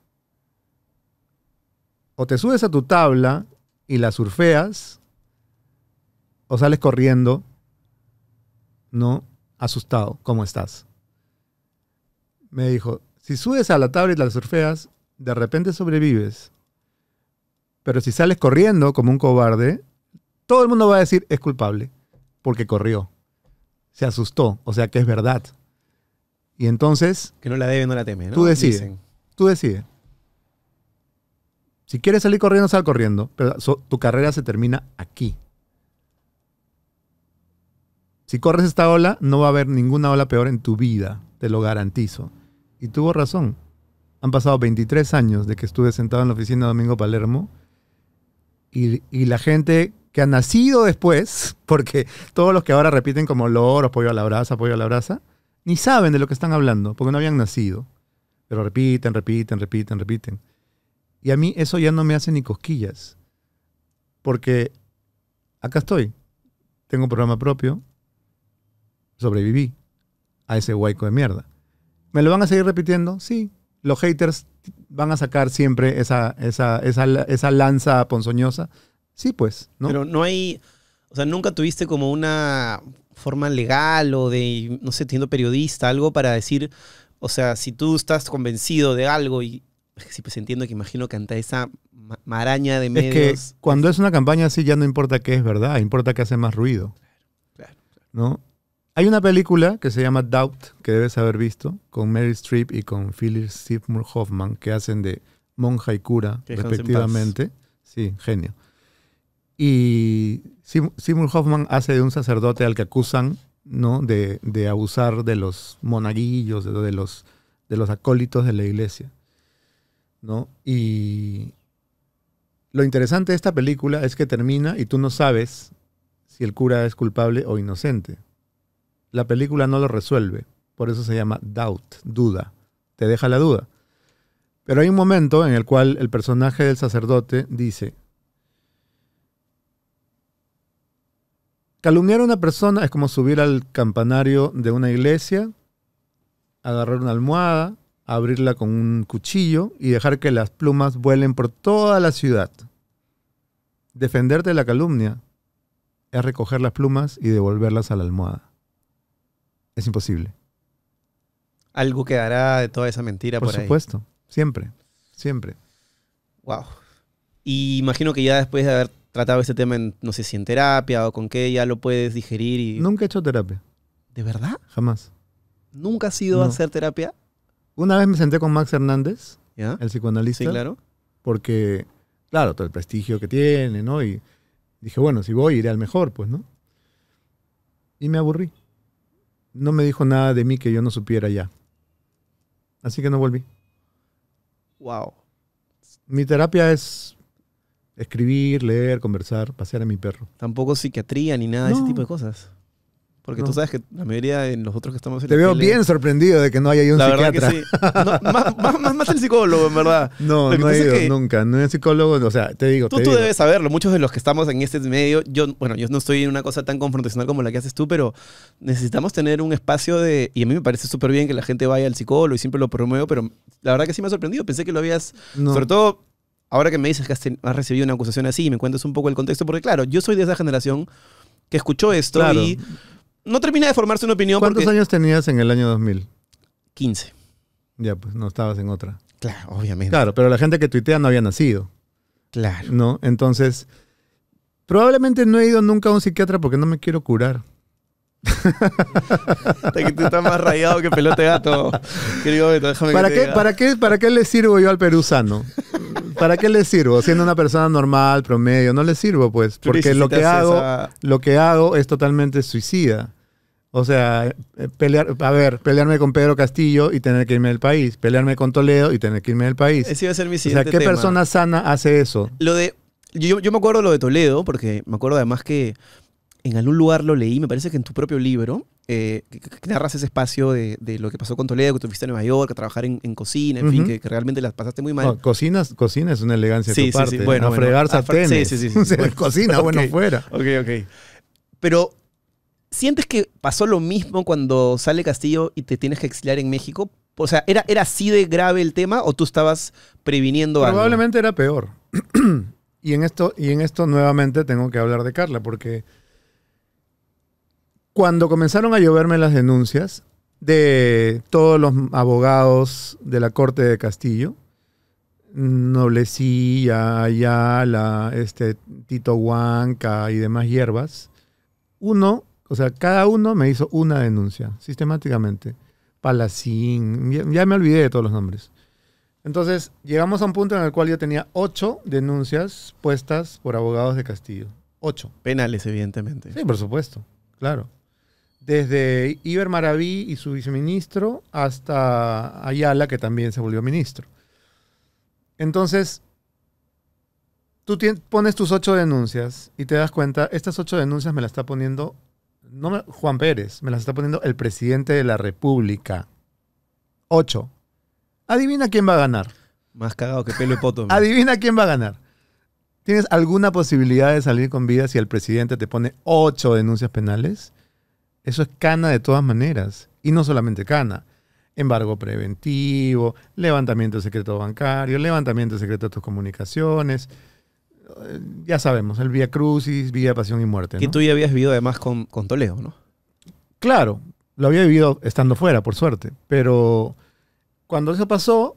O te subes a tu tabla y la surfeas, o sales corriendo, ¿no? Asustado, ¿cómo estás? Me dijo, si subes a la tabla y la surfeas, de repente sobrevives. Pero si sales corriendo como un cobarde, todo el mundo va a decir es culpable, porque corrió, se asustó, o sea que es verdad. Y entonces... Que no la debe, no la teme. ¿no? Tú decides. Tú decides. Si quieres salir corriendo, sal corriendo, pero tu carrera se termina aquí. Si corres esta ola, no va a haber ninguna ola peor en tu vida, te lo garantizo. Y tuvo razón. Han pasado 23 años de que estuve sentado en la oficina de Domingo Palermo y, la gente que ha nacido después, porque todos los que ahora repiten como loros, apoyo a la brasa, apoyo a la brasa, ni saben de lo que están hablando, porque no habían nacido. Pero repiten, repiten, repiten, repiten. Y a mí eso ya no me hace ni cosquillas, porque acá estoy. Tengo un programa propio, sobreviví a ese guayco de mierda. ¿Me lo van a seguir repitiendo? Sí. Los haters van a sacar siempre esa, esa, lanza ponzoñosa. Sí, pues. ¿no? Pero no hay. O sea, nunca tuviste como una forma legal o de, no sé, siendo periodista, algo para decir, o sea, si tú estás convencido de algo y sí, pues entiendo que imagino que ante esa maraña de medios... Es que cuando es una campaña así ya no importa qué es verdad, importa que hace más ruido. Claro, claro. claro. ¿No? Hay una película que se llama Doubt, que debes haber visto, con Mary Strip y con Philip Seymour Hoffman, que hacen de monja y cura, respectivamente. Sí, genio. Y Seymour Hoffman hace de un sacerdote al que acusan ¿no? de, abusar de los monaguillos, de, los, de los acólitos de la iglesia. ¿no? Y lo interesante de esta película es que termina y tú no sabes si el cura es culpable o inocente la película no lo resuelve. Por eso se llama doubt, duda. Te deja la duda. Pero hay un momento en el cual el personaje del sacerdote dice, calumniar a una persona es como subir al campanario de una iglesia, agarrar una almohada, abrirla con un cuchillo y dejar que las plumas vuelen por toda la ciudad. Defenderte de la calumnia es recoger las plumas y devolverlas a la almohada es imposible. Algo quedará de toda esa mentira por, por supuesto, siempre, siempre. Wow. Y imagino que ya después de haber tratado este tema, en, no sé si en terapia o con qué, ya lo puedes digerir y... Nunca he hecho terapia. ¿De verdad? Jamás. ¿Nunca has ido a hacer terapia? Una vez me senté con Max Hernández, el psicoanalista. Sí, claro. Porque, claro, todo el prestigio que tiene, ¿no? Y dije, bueno, si voy, iré al mejor, pues, ¿no? Y me aburrí no me dijo nada de mí que yo no supiera ya. Así que no volví. Wow. Mi terapia es escribir, leer, conversar, pasear a mi perro. Tampoco psiquiatría ni nada de ese tipo de cosas. Porque tú sabes que la mayoría de nosotros que estamos en Te veo bien sorprendido de que no haya un la Verdad que sí. más, el psicólogo, en verdad. No, no he ido nunca. No es psicólogo, o sea, te digo. Tú, tú debes saberlo. Muchos de los que estamos en este medio, yo, bueno, yo no estoy en una cosa tan confrontacional como la que haces tú, pero necesitamos tener un espacio de. Y a mí me parece súper bien que la gente vaya al psicólogo y siempre lo promuevo, pero la verdad que sí me ha sorprendido. Pensé que lo habías. Sobre todo ahora que me dices que has, recibido una acusación así y me cuentas un poco el contexto, porque claro, yo soy de esa generación que escuchó esto y no termina de formarse una opinión. ¿Cuántos años tenías en el año 2000? 15. Ya, pues no estabas en otra. Claro, obviamente. Claro, pero la gente que tuitea no había nacido. Claro. ¿No? Entonces, probablemente no he ido nunca a un psiquiatra porque no me quiero curar. que tú estás más rayado que pelote gato. Querido déjame ¿Para, qué, ¿para, qué, ¿Para qué le sirvo yo al perusano? ¿Para qué le sirvo? Siendo una persona normal, promedio, no le sirvo, pues. Porque lo que, hago, lo que hago es totalmente suicida. O sea, eh, pelear, a ver, pelearme con Pedro Castillo y tener que irme del país. Pelearme con Toledo y tener que irme del país. Ese iba a ser mi siguiente O sea, ¿qué persona sana hace eso? Lo de. Yo, me acuerdo lo de Toledo, porque me acuerdo además que en algún lugar lo leí, me parece que en tu propio libro, eh, que, narras ese espacio de, lo que pasó con Toledo, que tú fuiste a Nueva York, a trabajar en, cocina, en fin, que, realmente las pasaste muy mal. No, cocinas, cocina es una elegancia sí, de tu sí, Sí, bueno, a bueno, Sí, sí, sí. bueno, cocina, bueno, fuera. Ok, ok. Pero ¿Sientes que pasó lo mismo cuando sale Castillo y te tienes que exiliar en México? O sea, ¿era, era así de grave el tema o tú estabas previniendo algo? Probablemente era peor. y, en esto, y en esto nuevamente tengo que hablar de Carla, porque cuando comenzaron a lloverme las denuncias de todos los abogados de la Corte de Castillo, Noblecilla, Ayala, este, Tito Huanca y demás hierbas, uno o sea, cada uno me hizo una denuncia, sistemáticamente. Palacín, ya me olvidé de todos los nombres. Entonces, llegamos a un punto en el cual yo tenía ocho denuncias puestas por abogados de Castillo. Ocho. Penales, evidentemente. Sí, por supuesto, claro. Desde Iber Maraví y su viceministro hasta Ayala, que también se volvió ministro. Entonces, tú pones tus ocho denuncias y te das cuenta, estas ocho denuncias me las está poniendo Juan Pérez, me las está poniendo el presidente de la República. Ocho. Adivina quién va a ganar. Más cagado que pelo y poto. Adivina quién va a ganar. ¿Tienes alguna posibilidad de salir con vida si el presidente te pone ocho denuncias penales? Eso es cana de todas maneras. Y no solamente cana. Embargo preventivo, levantamiento secreto bancario, levantamiento secreto de tus comunicaciones. Eh, ya sabemos, el Vía Crucis, Vía Pasión y Muerte. y tú ya habías vivido además con, con Toledo, ¿no? Claro, lo había vivido estando fuera, por suerte. Pero cuando eso pasó,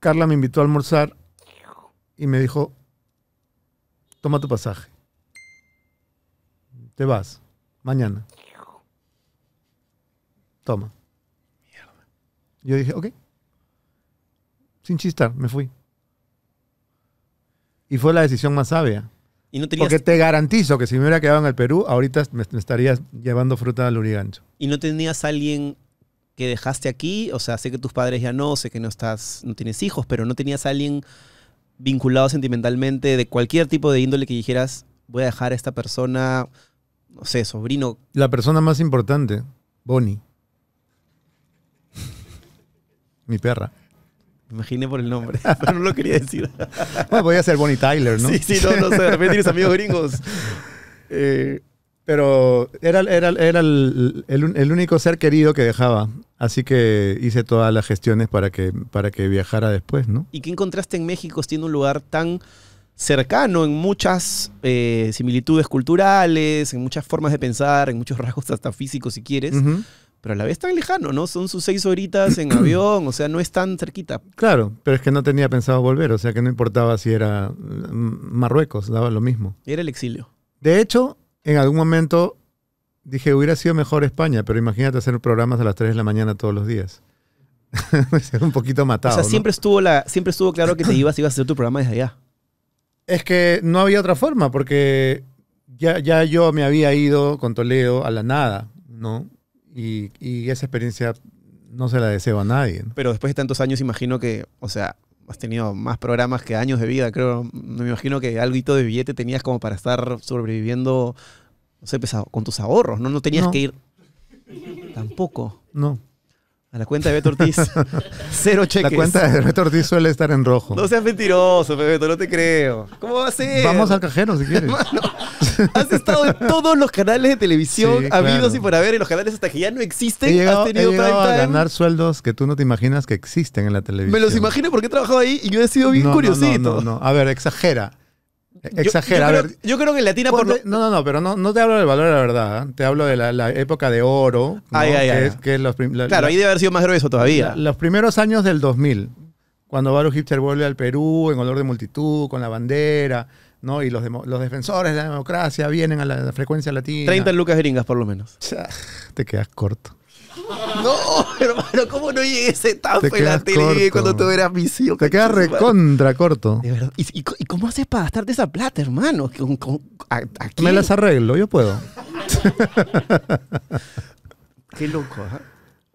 Carla me invitó a almorzar y me dijo, toma tu pasaje. Te vas, mañana. Toma. Yo dije, ok. Sin chistar, me fui. Y fue la decisión más sabia. Y no Porque te garantizo que si me hubiera quedado en el Perú, ahorita me, estarías llevando fruta al Urigancho. ¿Y no tenías alguien que dejaste aquí? O sea, sé que tus padres ya no, sé que no estás, no tienes hijos, pero ¿no tenías alguien vinculado sentimentalmente de cualquier tipo de índole que dijeras, voy a dejar a esta persona, no sé, sobrino? La persona más importante, Bonnie. Mi perra. Me imaginé por el nombre, pero no lo quería decir. bueno, podía ser Bonnie Tyler, ¿no? Sí, sí, no, no sé, de repente tienes amigos gringos. Eh, pero era, era, el, único ser querido que dejaba. Así que hice todas las gestiones para que, para que viajara después, ¿no? ¿Y qué encontraste en México? Tiene un lugar tan cercano en muchas eh, similitudes culturales, en muchas formas de pensar, en muchos rasgos hasta físicos, si quieres pero a la vez tan lejano, ¿no? Son sus seis horitas en avión, o sea, no es tan cerquita. Claro, pero es que no tenía pensado volver, o sea, que no importaba si era mm, Marruecos, daba lo mismo. Era el exilio. De hecho, en algún momento dije, hubiera sido mejor España, pero imagínate hacer programas a las 3 de la mañana todos los días. un poquito matado. O sea, siempre, estuvo la, siempre estuvo claro que te ibas, ibas a hacer tu programa desde allá. Es que no había otra forma, porque ya, ya yo me había ido con Toledo a la nada, ¿no? Y, esa experiencia no se la deseo a nadie. Pero después de tantos años, imagino que, o sea, has tenido más programas que años de vida, creo. Me imagino que algo de billete tenías como para estar sobreviviendo, no sé, pesado, con tus ahorros, ¿no? No tenías que ir. Tampoco. No. A la cuenta de Beto Ortiz. Cero cheques. La cuenta de Beto Ortiz suele estar en rojo. No seas mentiroso, Pebeto, no te creo. ¿Cómo va a ser? Vamos al cajero si quieres. has estado en todos los canales de televisión habidos y por haber, en los canales hasta que ya no existen. He llegado, has tenido llegado a ganar sueldos que tú no te imaginas que existen en la televisión. Me los imagino porque he trabajado ahí y yo he sido bien curiosito. no, no, no. A ver, exagera. Exagera. Yo, creo, yo, creo, que Latina por No, no, no, pero no, no te hablo del valor de la verdad. ¿eh? Te hablo de la, época de oro. Ay, ay, claro, ahí debe haber sido más grueso todavía. los primeros años del 2000, cuando Baru Hipster vuelve al Perú en olor de multitud, con la bandera, ¿no? Y los, los defensores de la democracia vienen a la, frecuencia latina. 30 lucas gringas, por lo menos. Te quedas corto. No, hermano, ¿cómo no llegué a esa etapa en la tele cuando tú eras mis Te quedas recontra corto. De verdad. ¿Y, cómo haces para gastarte esa plata, hermano? Me las arreglo, yo puedo. Qué loco, ¿eh?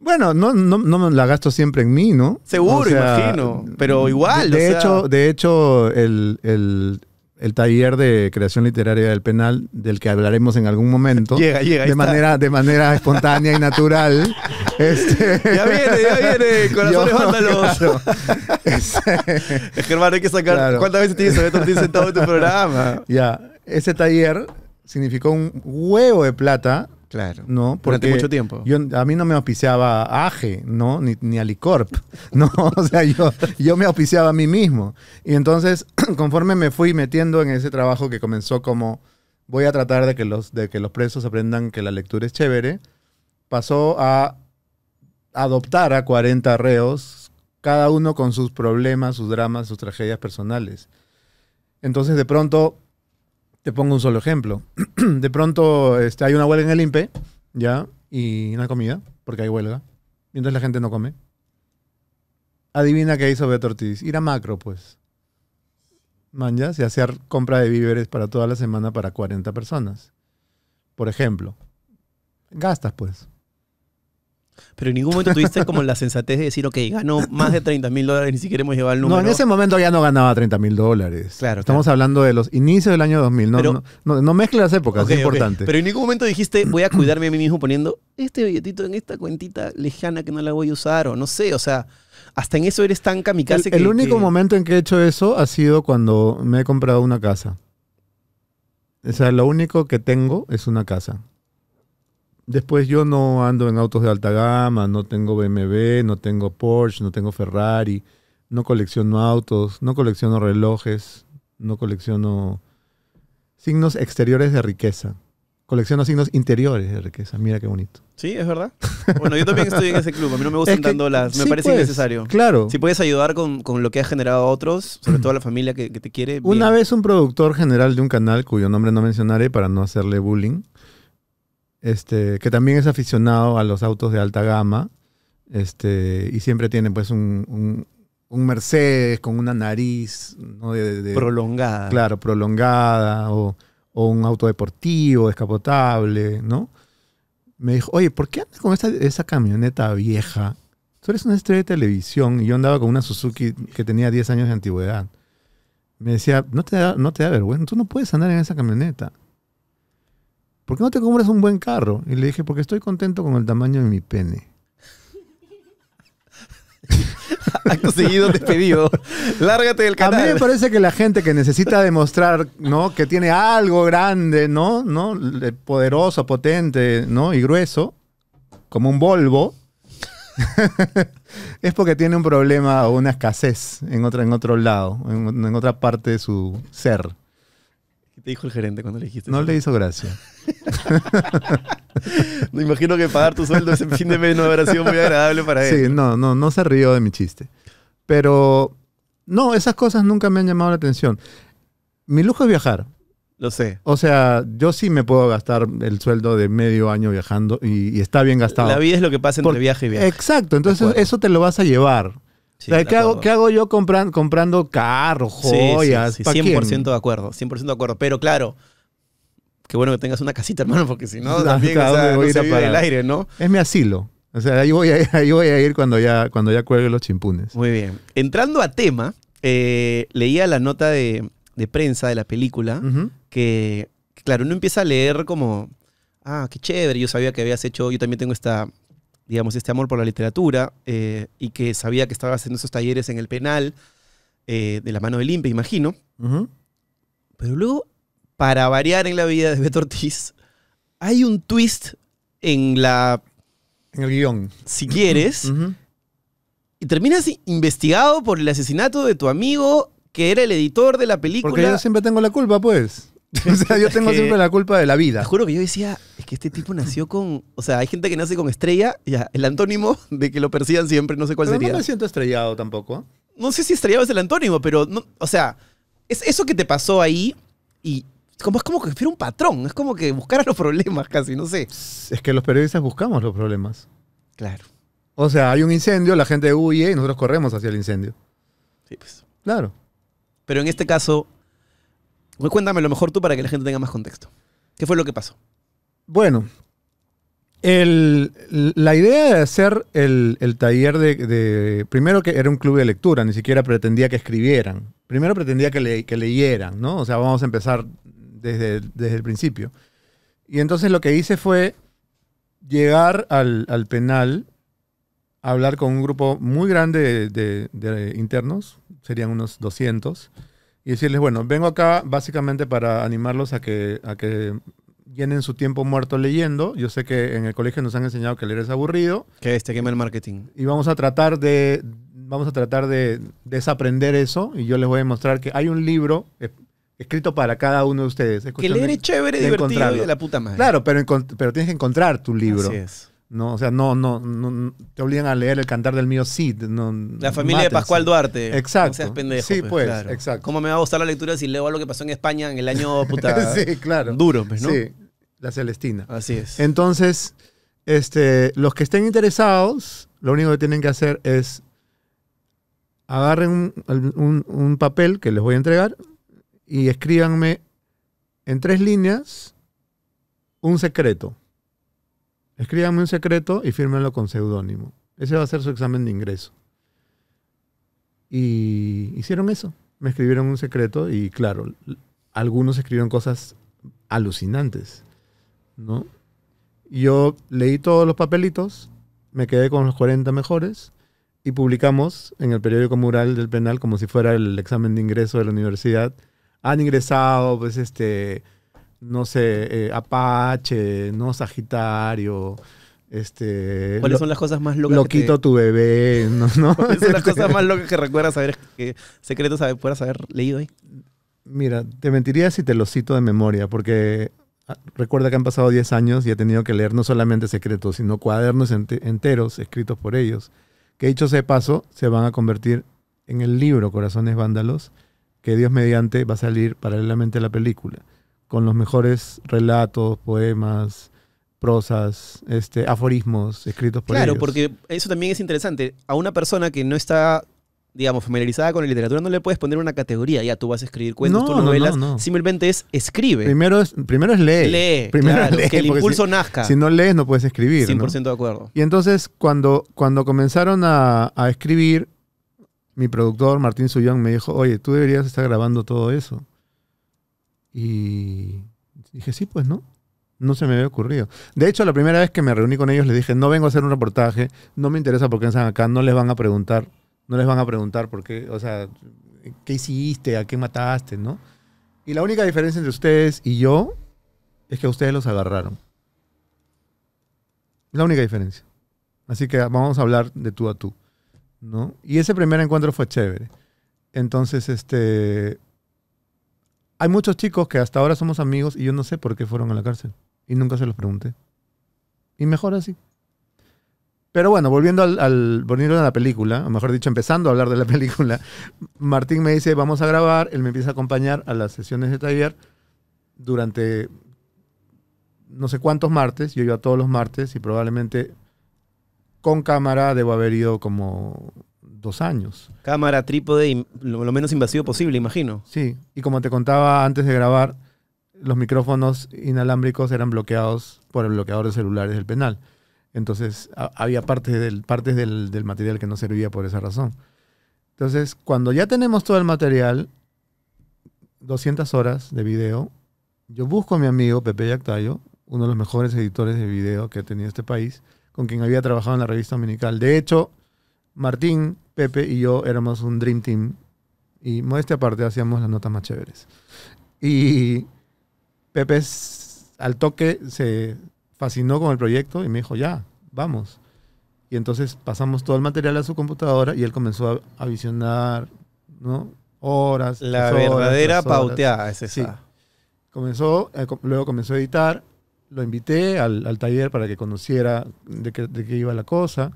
Bueno, no, no, no la gasto siempre en mí, ¿no? Seguro, imagino. Pero igual. De, o hecho, de hecho el, el, el taller de creación literaria del penal, del que hablaremos en algún momento. Llega, llega. De, manera, de manera espontánea y natural. Este, ya viene, ya viene, corazones vándalos. Claro. es que hay que sacar. ¿Cuántas veces tienes que sentado en tu programa? Ya, ese taller significó un huevo de plata Claro. ¿no? Porque Durante mucho tiempo. Yo, a mí no me auspiciaba AGE, ¿no? Ni, ni Alicorp, ¿no? o sea, yo, me auspiciaba a mí mismo. Y entonces, conforme me fui metiendo en ese trabajo que comenzó como voy a tratar de que los, de que los presos aprendan que la lectura es chévere, pasó a adoptar a 40 reos, cada uno con sus problemas, sus dramas, sus tragedias personales. Entonces, de pronto, te pongo un solo ejemplo. de pronto este, hay una huelga en el IMPE, ¿ya? Y no hay comida, porque hay huelga. Mientras la gente no come. Adivina qué hizo Beto Ortiz. Ir a macro, pues. Manjas y hacer compra de víveres para toda la semana para 40 personas. Por ejemplo. Gastas, pues. Pero en ningún momento tuviste como la sensatez de decir, ok, ganó más de 30 mil dólares, ni siquiera hemos llevado el número. No, en ese momento ya no ganaba 30 mil dólares. Claro. Estamos hablando de los inicios del año 2000. No, no, no, épocas, es importante. Pero en ningún momento dijiste, voy a cuidarme a mí mismo poniendo este billetito en esta cuentita lejana que no la voy a usar, o no sé, o sea. Hasta en eso eres tan kamikaze casa que. El único momento en que he hecho eso ha sido cuando me he comprado una casa. O sea, lo único que tengo es una casa. Después yo no ando en autos de alta gama, no tengo BMW, no tengo Porsche, no tengo Ferrari, no colecciono autos, no colecciono relojes, no colecciono signos exteriores de riqueza. Colecciono signos interiores de riqueza. Mira qué bonito. Sí, es verdad. Bueno, yo también estoy en ese club. A mí no me gustan es las... Me parece innecesario. Claro. Si puedes ayudar con, lo que has generado a otros, sobre todo a la familia que, te quiere. Una vez un productor general de un canal, cuyo nombre no mencionaré para no hacerle bullying, este, que también es aficionado a los autos de alta gama, este, y siempre tiene pues un, Mercedes con una nariz prolongada. Claro, prolongada, o, un auto deportivo, descapotable, ¿no? Me dijo, oye, ¿por qué andas con esa, camioneta vieja? Tú eres una estrella de televisión y yo andaba con una Suzuki que tenía 10 años de antigüedad. Me decía, no te da, no te da vergüenza, tú no puedes andar en esa camioneta. ¿por qué no te compras un buen carro? Y le dije, porque estoy contento con el tamaño de mi pene. conseguido un despedido. Lárgate del canal. A mí me parece que la gente que necesita demostrar, ¿no? Que tiene algo grande, ¿no? Eh, poderoso, potente, ¿no? Y grueso, como un Volvo, es porque tiene un problema o una escasez en, otra, en otro lado, en otra parte de su ser dijo el gerente cuando le dijiste? No le hizo gracia. Me imagino que pagar tu sueldo ese fin de mes no habrá sido muy agradable para él. Sí, no, no, no se rió de mi chiste. Pero no, esas cosas nunca me han llamado la atención. Mi lujo es viajar. Lo sé. O sea, yo sí me puedo gastar el sueldo de medio año viajando y, está bien gastado. La vida es lo que pasa entre Por, viaje y viaje. Exacto, entonces eso te lo vas a llevar. ¿qué, hago, yo comprando carros, joyas? 100% de acuerdo, 100% de acuerdo. Pero claro, qué bueno que tengas una casita, hermano, porque si no, no también a ir a el aire, ¿no? Es mi asilo. O sea, ahí voy a ir, voy a ir cuando, ya, cuando ya cuelgue los chimpunes. Muy bien. Entrando a tema, eh, leía la nota de, prensa de la película, que, claro, uno empieza a leer como, ah, qué chévere, yo sabía que habías hecho, yo también tengo esta, digamos, este amor por la literatura eh, y que sabía que estaba haciendo esos talleres en el penal eh, de la mano de Limpe, imagino. Pero luego, para variar en la vida de Beto Ortiz, hay un twist en la... En el guión. Si quieres. Y terminas investigado por el asesinato de tu amigo que era el editor de la película. Porque yo siempre tengo la culpa, pues. o sea, yo tengo siempre la culpa de la vida. Te juro que yo decía, que este tipo nació con. O sea, hay gente que nace con estrella, ya, el antónimo de que lo persigan siempre, no sé cuál pero sería. No me siento estrellado tampoco. No sé si estrellado es el antónimo, pero. o sea, es eso que te pasó ahí y. Como, es como que fuera un patrón, es como que buscara los problemas casi, no sé. Es que los periodistas buscamos los problemas. Claro. O sea, hay un incendio, la gente huye y nosotros corremos hacia el incendio. Sí, pues. Claro. Pero en este caso, cuéntame lo mejor tú para que la gente tenga más contexto. ¿Qué fue lo que pasó? Bueno, la idea de hacer el, taller de, Primero que era un club de lectura, ni siquiera pretendía que escribieran. Primero pretendía que, leyeran, ¿no? O sea, vamos a empezar desde, el principio. Y entonces lo que hice fue llegar al, penal, hablar con un grupo muy grande de, internos, serían unos 200, y decirles, bueno, vengo acá básicamente para animarlos a que, a que llenen su tiempo muerto leyendo. Yo sé que en el colegio nos han enseñado que leer es aburrido. Que este quema el marketing. Y vamos a tratar de vamos a tratar de desaprender eso y yo les voy a mostrar que hay un libro eh, escrito para cada uno de ustedes. que leer es chévere, divertido de la puta madre. Claro, pero, pero tienes que encontrar tu libro. Así es. No, o sea, no, no, no, te obligan a leer el cantar del mío Cid. la familia de Pascual Duarte. Exacto. Sí, pues, pues exacto. ¿Cómo me va a gustar la lectura si leo algo que pasó en España en el año puta? sí, claro. Duro, pues, ¿no? Sí, la Celestina. Así es. Entonces, este, los que estén interesados, lo único que tienen que hacer es agarren un papel que les voy a entregar y escríbanme en tres líneas un secreto. Escríbanme un secreto y fírmenlo con seudónimo. Ese va a ser su examen de ingreso. Y hicieron eso. Me escribieron un secreto y claro, algunos escribieron cosas alucinantes, ¿no? Yo leí todos los papelitos, me quedé con los 40 mejores y publicamos en el periódico mural del penal como si fuera el examen de ingreso de la universidad. Han ingresado, pues, este, no sé, eh, Apache, no Sagitario. Este, ¿Cuáles son las cosas más locas? que tu bebé, ¿no? ¿no? ¿Cuáles son las este cosas más locas que recuerdas haber, que secretos puedas haber leído ahí? Mira, te mentiría si te lo cito de memoria, porque ah, recuerda que han pasado 10 años y he tenido que leer no solamente secretos, sino cuadernos enteros escritos por ellos, que dicho sea paso, se van a convertir en el libro Corazones Vándalos, que Dios mediante va a salir paralelamente a la película con los mejores relatos, poemas, prosas, este, aforismos escritos por ellos. Claro, porque eso también es interesante. A una persona que no está digamos, familiarizada con la literatura, no le puedes poner una categoría. Ya tú vas a escribir cuentos, no, novelas. Simplemente es escribe. Primero es, primero es leer. Lee. Primero que el impulso nazca. Si no lees, no puedes escribir. 100% de acuerdo. Y entonces, cuando, cuando comenzaron a, escribir, mi productor, Martín Suyón, me dijo, oye, tú deberías estar grabando todo eso. Y dije, sí, pues no. No se me había ocurrido. De hecho, la primera vez que me reuní con ellos les dije, no vengo a hacer un reportaje, no me interesa por qué están acá, no les van a preguntar, no les van a preguntar por qué, o sea, qué hiciste, a qué mataste, ¿no? Y la única diferencia entre ustedes y yo es que a ustedes los agarraron. La única diferencia. Así que vamos a hablar de tú a tú, ¿no? Y ese primer encuentro fue chévere. Entonces, este, hay muchos chicos que hasta ahora somos amigos y yo no sé por qué fueron a la cárcel. Y nunca se los pregunté. Y mejor así. Pero bueno, volviendo, al, a la película, o mejor dicho, empezando a hablar de la película, Martín me dice, vamos a grabar, él me empieza a acompañar a las sesiones de taller durante no sé cuántos martes, yo iba todos los martes y probablemente con cámara debo haber ido como dos años. Cámara, trípode lo, menos invasivo posible, imagino. Sí, y como te contaba antes de grabar, los micrófonos inalámbricos eran bloqueados por el bloqueador de celulares del penal. Entonces había partes, del, partes del, del, material que no servía por esa razón. Entonces, cuando ya tenemos todo el material, 200 horas de video, yo busco a mi amigo Pepe Yactayo, uno de los mejores editores de video que ha tenido este país, con quien había trabajado en la revista dominical. De hecho, Martín, Pepe y yo éramos un Dream Team. Y modestia aparte, hacíamos las notas más chéveres. Y Pepe al toque se fascinó con el proyecto y me dijo, ya, vamos. Y entonces pasamos todo el material a su computadora y él comenzó a, visionar, ¿no? Horas. La verdadera pauteada es Sí. Comenzó, eh, luego comenzó a editar. Lo invité al, al taller para que conociera de qué, de qué iba la cosa.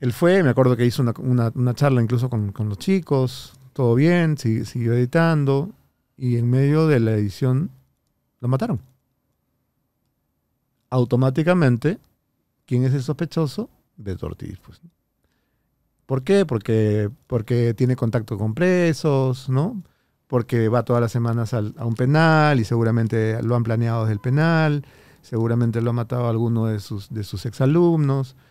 Él fue, me acuerdo que hizo una, charla incluso con, los chicos, todo bien, siguió editando y en medio de la edición lo mataron. Automáticamente, ¿quién es el sospechoso? De Ortiz. Pues. ¿Por qué? Porque, porque tiene contacto con presos, ¿no? Porque va todas las semanas a un penal y seguramente lo han planeado desde el penal, seguramente lo ha matado alguno de sus, de sus exalumnos. alumnos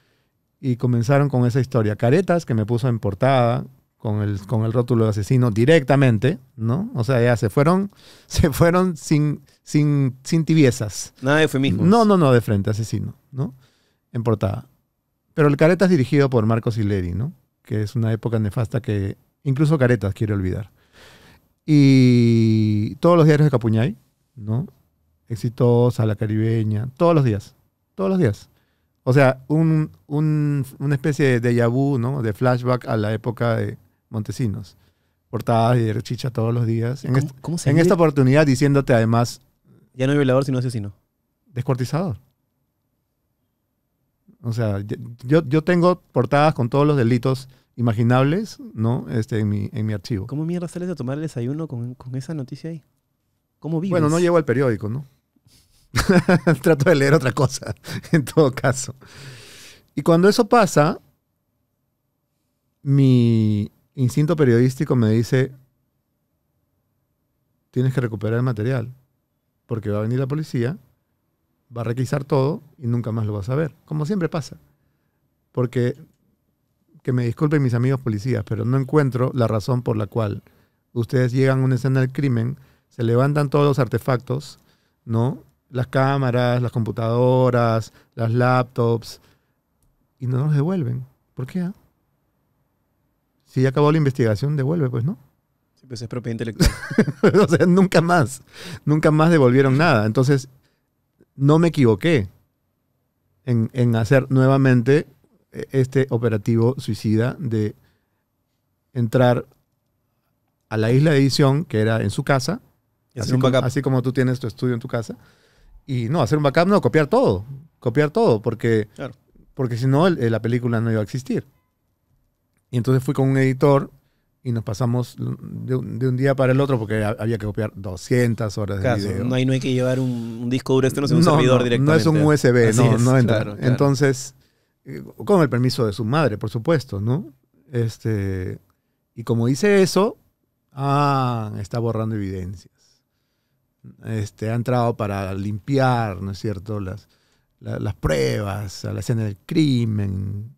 y comenzaron con esa historia. Caretas, que me puso en portada con el, con el rótulo de asesino directamente, ¿no? O sea, ya se fueron, se fueron sin, sin, sin tibiezas. Nada de mismo. No, no, no, de frente, asesino, ¿no? En portada. Pero el Caretas dirigido por Marcos Hileri, ¿no? Que es una época nefasta que incluso Caretas quiere olvidar. Y todos los diarios de Capuñay, ¿no? Exitosa, La Caribeña, todos los días, todos los días. O sea, un, una especie de déjà ¿no? De flashback a la época de Montesinos. Portadas de chicha todos los días. En, ¿Cómo, se en esta oportunidad diciéndote además... Ya no hay violador, sino asesino. Descuartizador. O sea, yo, tengo portadas con todos los delitos imaginables, ¿no? Este, en mi, en mi archivo. ¿Cómo mierda sales a tomar el desayuno con, con esa noticia ahí? ¿Cómo vives? Bueno, no llevo al periódico, ¿no? Trato de leer otra cosa, en todo caso. Y cuando eso pasa, mi instinto periodístico me dice, tienes que recuperar el material, porque va a venir la policía, va a requisar todo y nunca más lo vas a ver, como siempre pasa. Porque, que me disculpen mis amigos policías, pero no encuentro la razón por la cual ustedes llegan a una escena del crimen, se levantan todos los artefactos, ¿no? las cámaras, las computadoras, las laptops, y no nos devuelven. ¿Por qué? Ah? Si ya acabó la investigación, devuelve, pues, ¿no? Sí, pues es propiedad intelectual. nunca más, nunca más devolvieron nada. Entonces, no me equivoqué en, hacer nuevamente eh, este operativo suicida de entrar a la isla de edición, que era en su casa, así, como, tú tienes tu estudio en tu casa, y no, hacer un backup no, copiar todo. Copiar todo, porque, porque si no, la película no iba a existir. Y entonces fui con un editor y nos pasamos de un, día para el otro porque había que copiar 200 horas de video. No hay, que llevar un, disco duro este no es un servidor directo No es un USB, no, no Entonces, eh, con el permiso de su madre, por supuesto, ¿no? Este, y como dice eso, ah, está borrando evidencia este, ha entrado para limpiar, ¿no es cierto?, las, las pruebas, a la escena del crimen.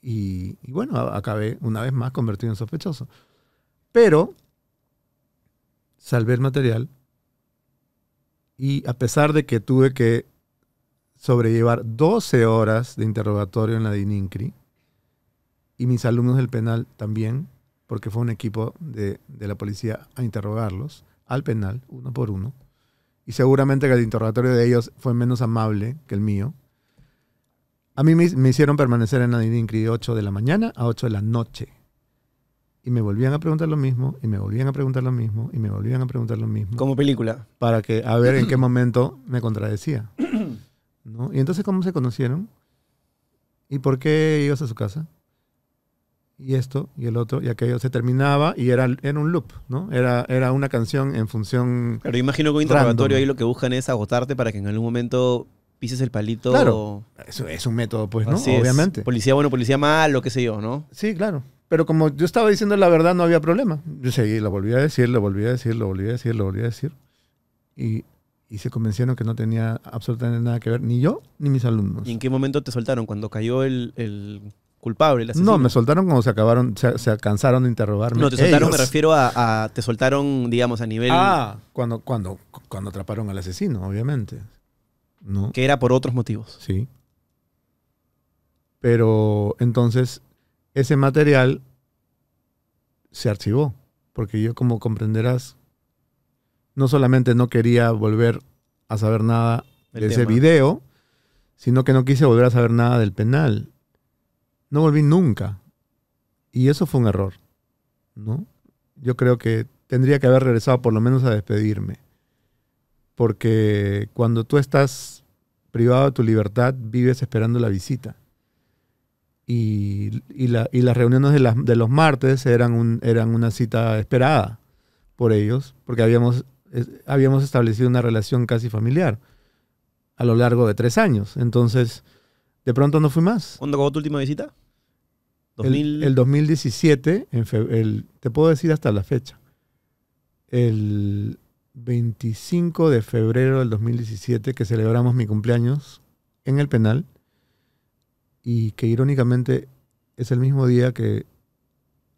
Y, bueno, acabé una vez más convertido en sospechoso. Pero salvé el material y a pesar de que tuve que sobrellevar 12 horas de interrogatorio en la DININCRI, y mis alumnos del penal también, porque fue un equipo de la policía a interrogarlos, al penal, uno por uno. Y seguramente que el interrogatorio de ellos fue menos amable que el mío. A mí me, hicieron permanecer en Adinincri de 8 de la mañana a 8 de la noche. Y me volvían a preguntar lo mismo, y me volvían a preguntar lo mismo, y me volvían a preguntar lo mismo. Como película. Para que, a ver en qué momento me contradecía. ¿No? Y entonces, ¿cómo se conocieron? ¿Y por qué ibas a su casa? y esto y el otro y aquello se terminaba y era, era un loop, ¿no? Era, era una canción en función. Pero imagino que un interrogatorio ahí lo que buscan es agotarte para que en algún momento pises el palito. Claro. Eso es un método, pues, ¿no? Obviamente. Policía bueno, policía malo, qué sé yo, ¿no? Sí, claro. Pero como yo estaba diciendo la verdad, no había problema. Yo seguí, lo volví a decir, lo volví a decir, lo volví a decir, lo volví a decir. Y, se convencieron que no tenía absolutamente nada que ver, ni yo ni mis alumnos. ¿Y en qué momento te soltaron? ¿Cuando cayó el culpable. No, me soltaron cuando se acabaron, se, alcanzaron a interrogarme. No, te soltaron, me refiero a, te soltaron, digamos, a nivel... Ah, cuando, cuando, cuando atraparon al asesino, obviamente. ¿No? Que era por otros motivos. Sí. Pero entonces, ese material se archivó, porque yo, como comprenderás, no solamente no quería volver a saber nada de ese video, sino que no quise volver a saber nada del penal no volví nunca. Y eso fue un error, ¿no? Yo creo que tendría que haber regresado por lo menos a despedirme. Porque cuando tú estás privado de tu libertad, vives esperando la visita. Y, las reuniones de, los martes eran, una cita esperada por ellos, porque habíamos, establecido una relación casi familiar a lo largo de tres años. Entonces, de pronto no fui más. ¿Cuándo fue tu última visita? El, 2017, te puedo decir hasta la fecha. El 25 de febrero del 2017, que celebramos mi cumpleaños en el penal, y que irónicamente es el mismo día que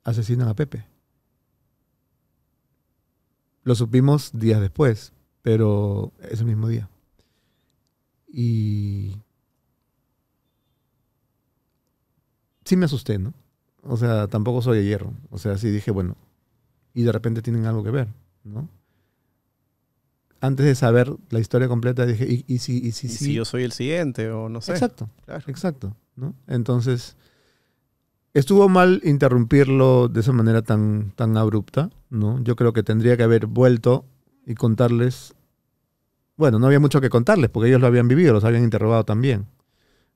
asesinan a Pepe. Lo supimos días después, pero es el mismo día. Y me asusté, ¿no? O sea, tampoco soy de hierro. O sea, sí dije, bueno, y de repente tienen algo que ver, ¿no? Antes de saber la historia completa, dije, ¿y, si, yo soy el siguiente o no sé? Exacto, claro. exacto, ¿no? Entonces, estuvo mal interrumpirlo de esa manera tan, tan abrupta, ¿no? Yo creo que tendría que haber vuelto y contarles. Bueno, no había mucho que contarles porque ellos lo habían vivido, los habían interrogado también,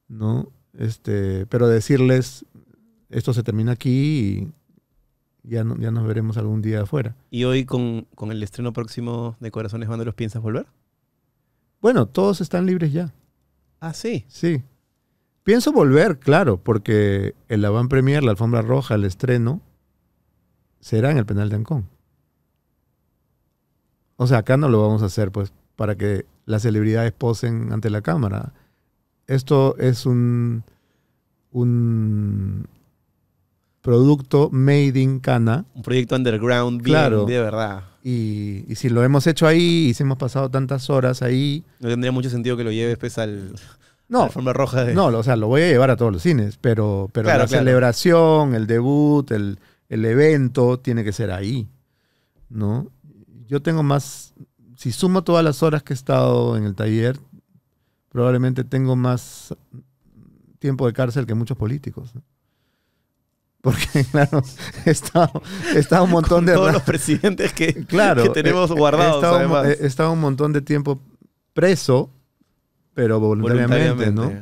¿no? Este, pero decirles, esto se termina aquí y ya, ya nos veremos algún día afuera. ¿Y hoy con, el estreno próximo de Corazones Banderos piensas volver? Bueno, todos están libres ya. Ah, sí. Sí. Pienso volver, claro, porque el Avan Premier, la alfombra roja, el estreno, será en el penal de Ancón. O sea, acá no lo vamos a hacer, pues, para que las celebridades posen ante la cámara esto es un, producto made in Cana. Un proyecto underground, bien, claro. de verdad. Y, si lo hemos hecho ahí, y si hemos pasado tantas horas ahí. No tendría mucho sentido que lo lleves pues, al, no, forma roja No, o sea, lo voy a llevar a todos los cines, pero, pero la celebración, el debut, el, el, evento, tiene que ser ahí, ¿no? Yo tengo más, si sumo todas las horas que he estado en el taller, probablemente tengo más tiempo de cárcel que muchos políticos. Porque, claro, he estado, un montón de... Todos los presidentes que, tenemos guardados. He estado, un montón de tiempo preso, pero voluntariamente, ¿no?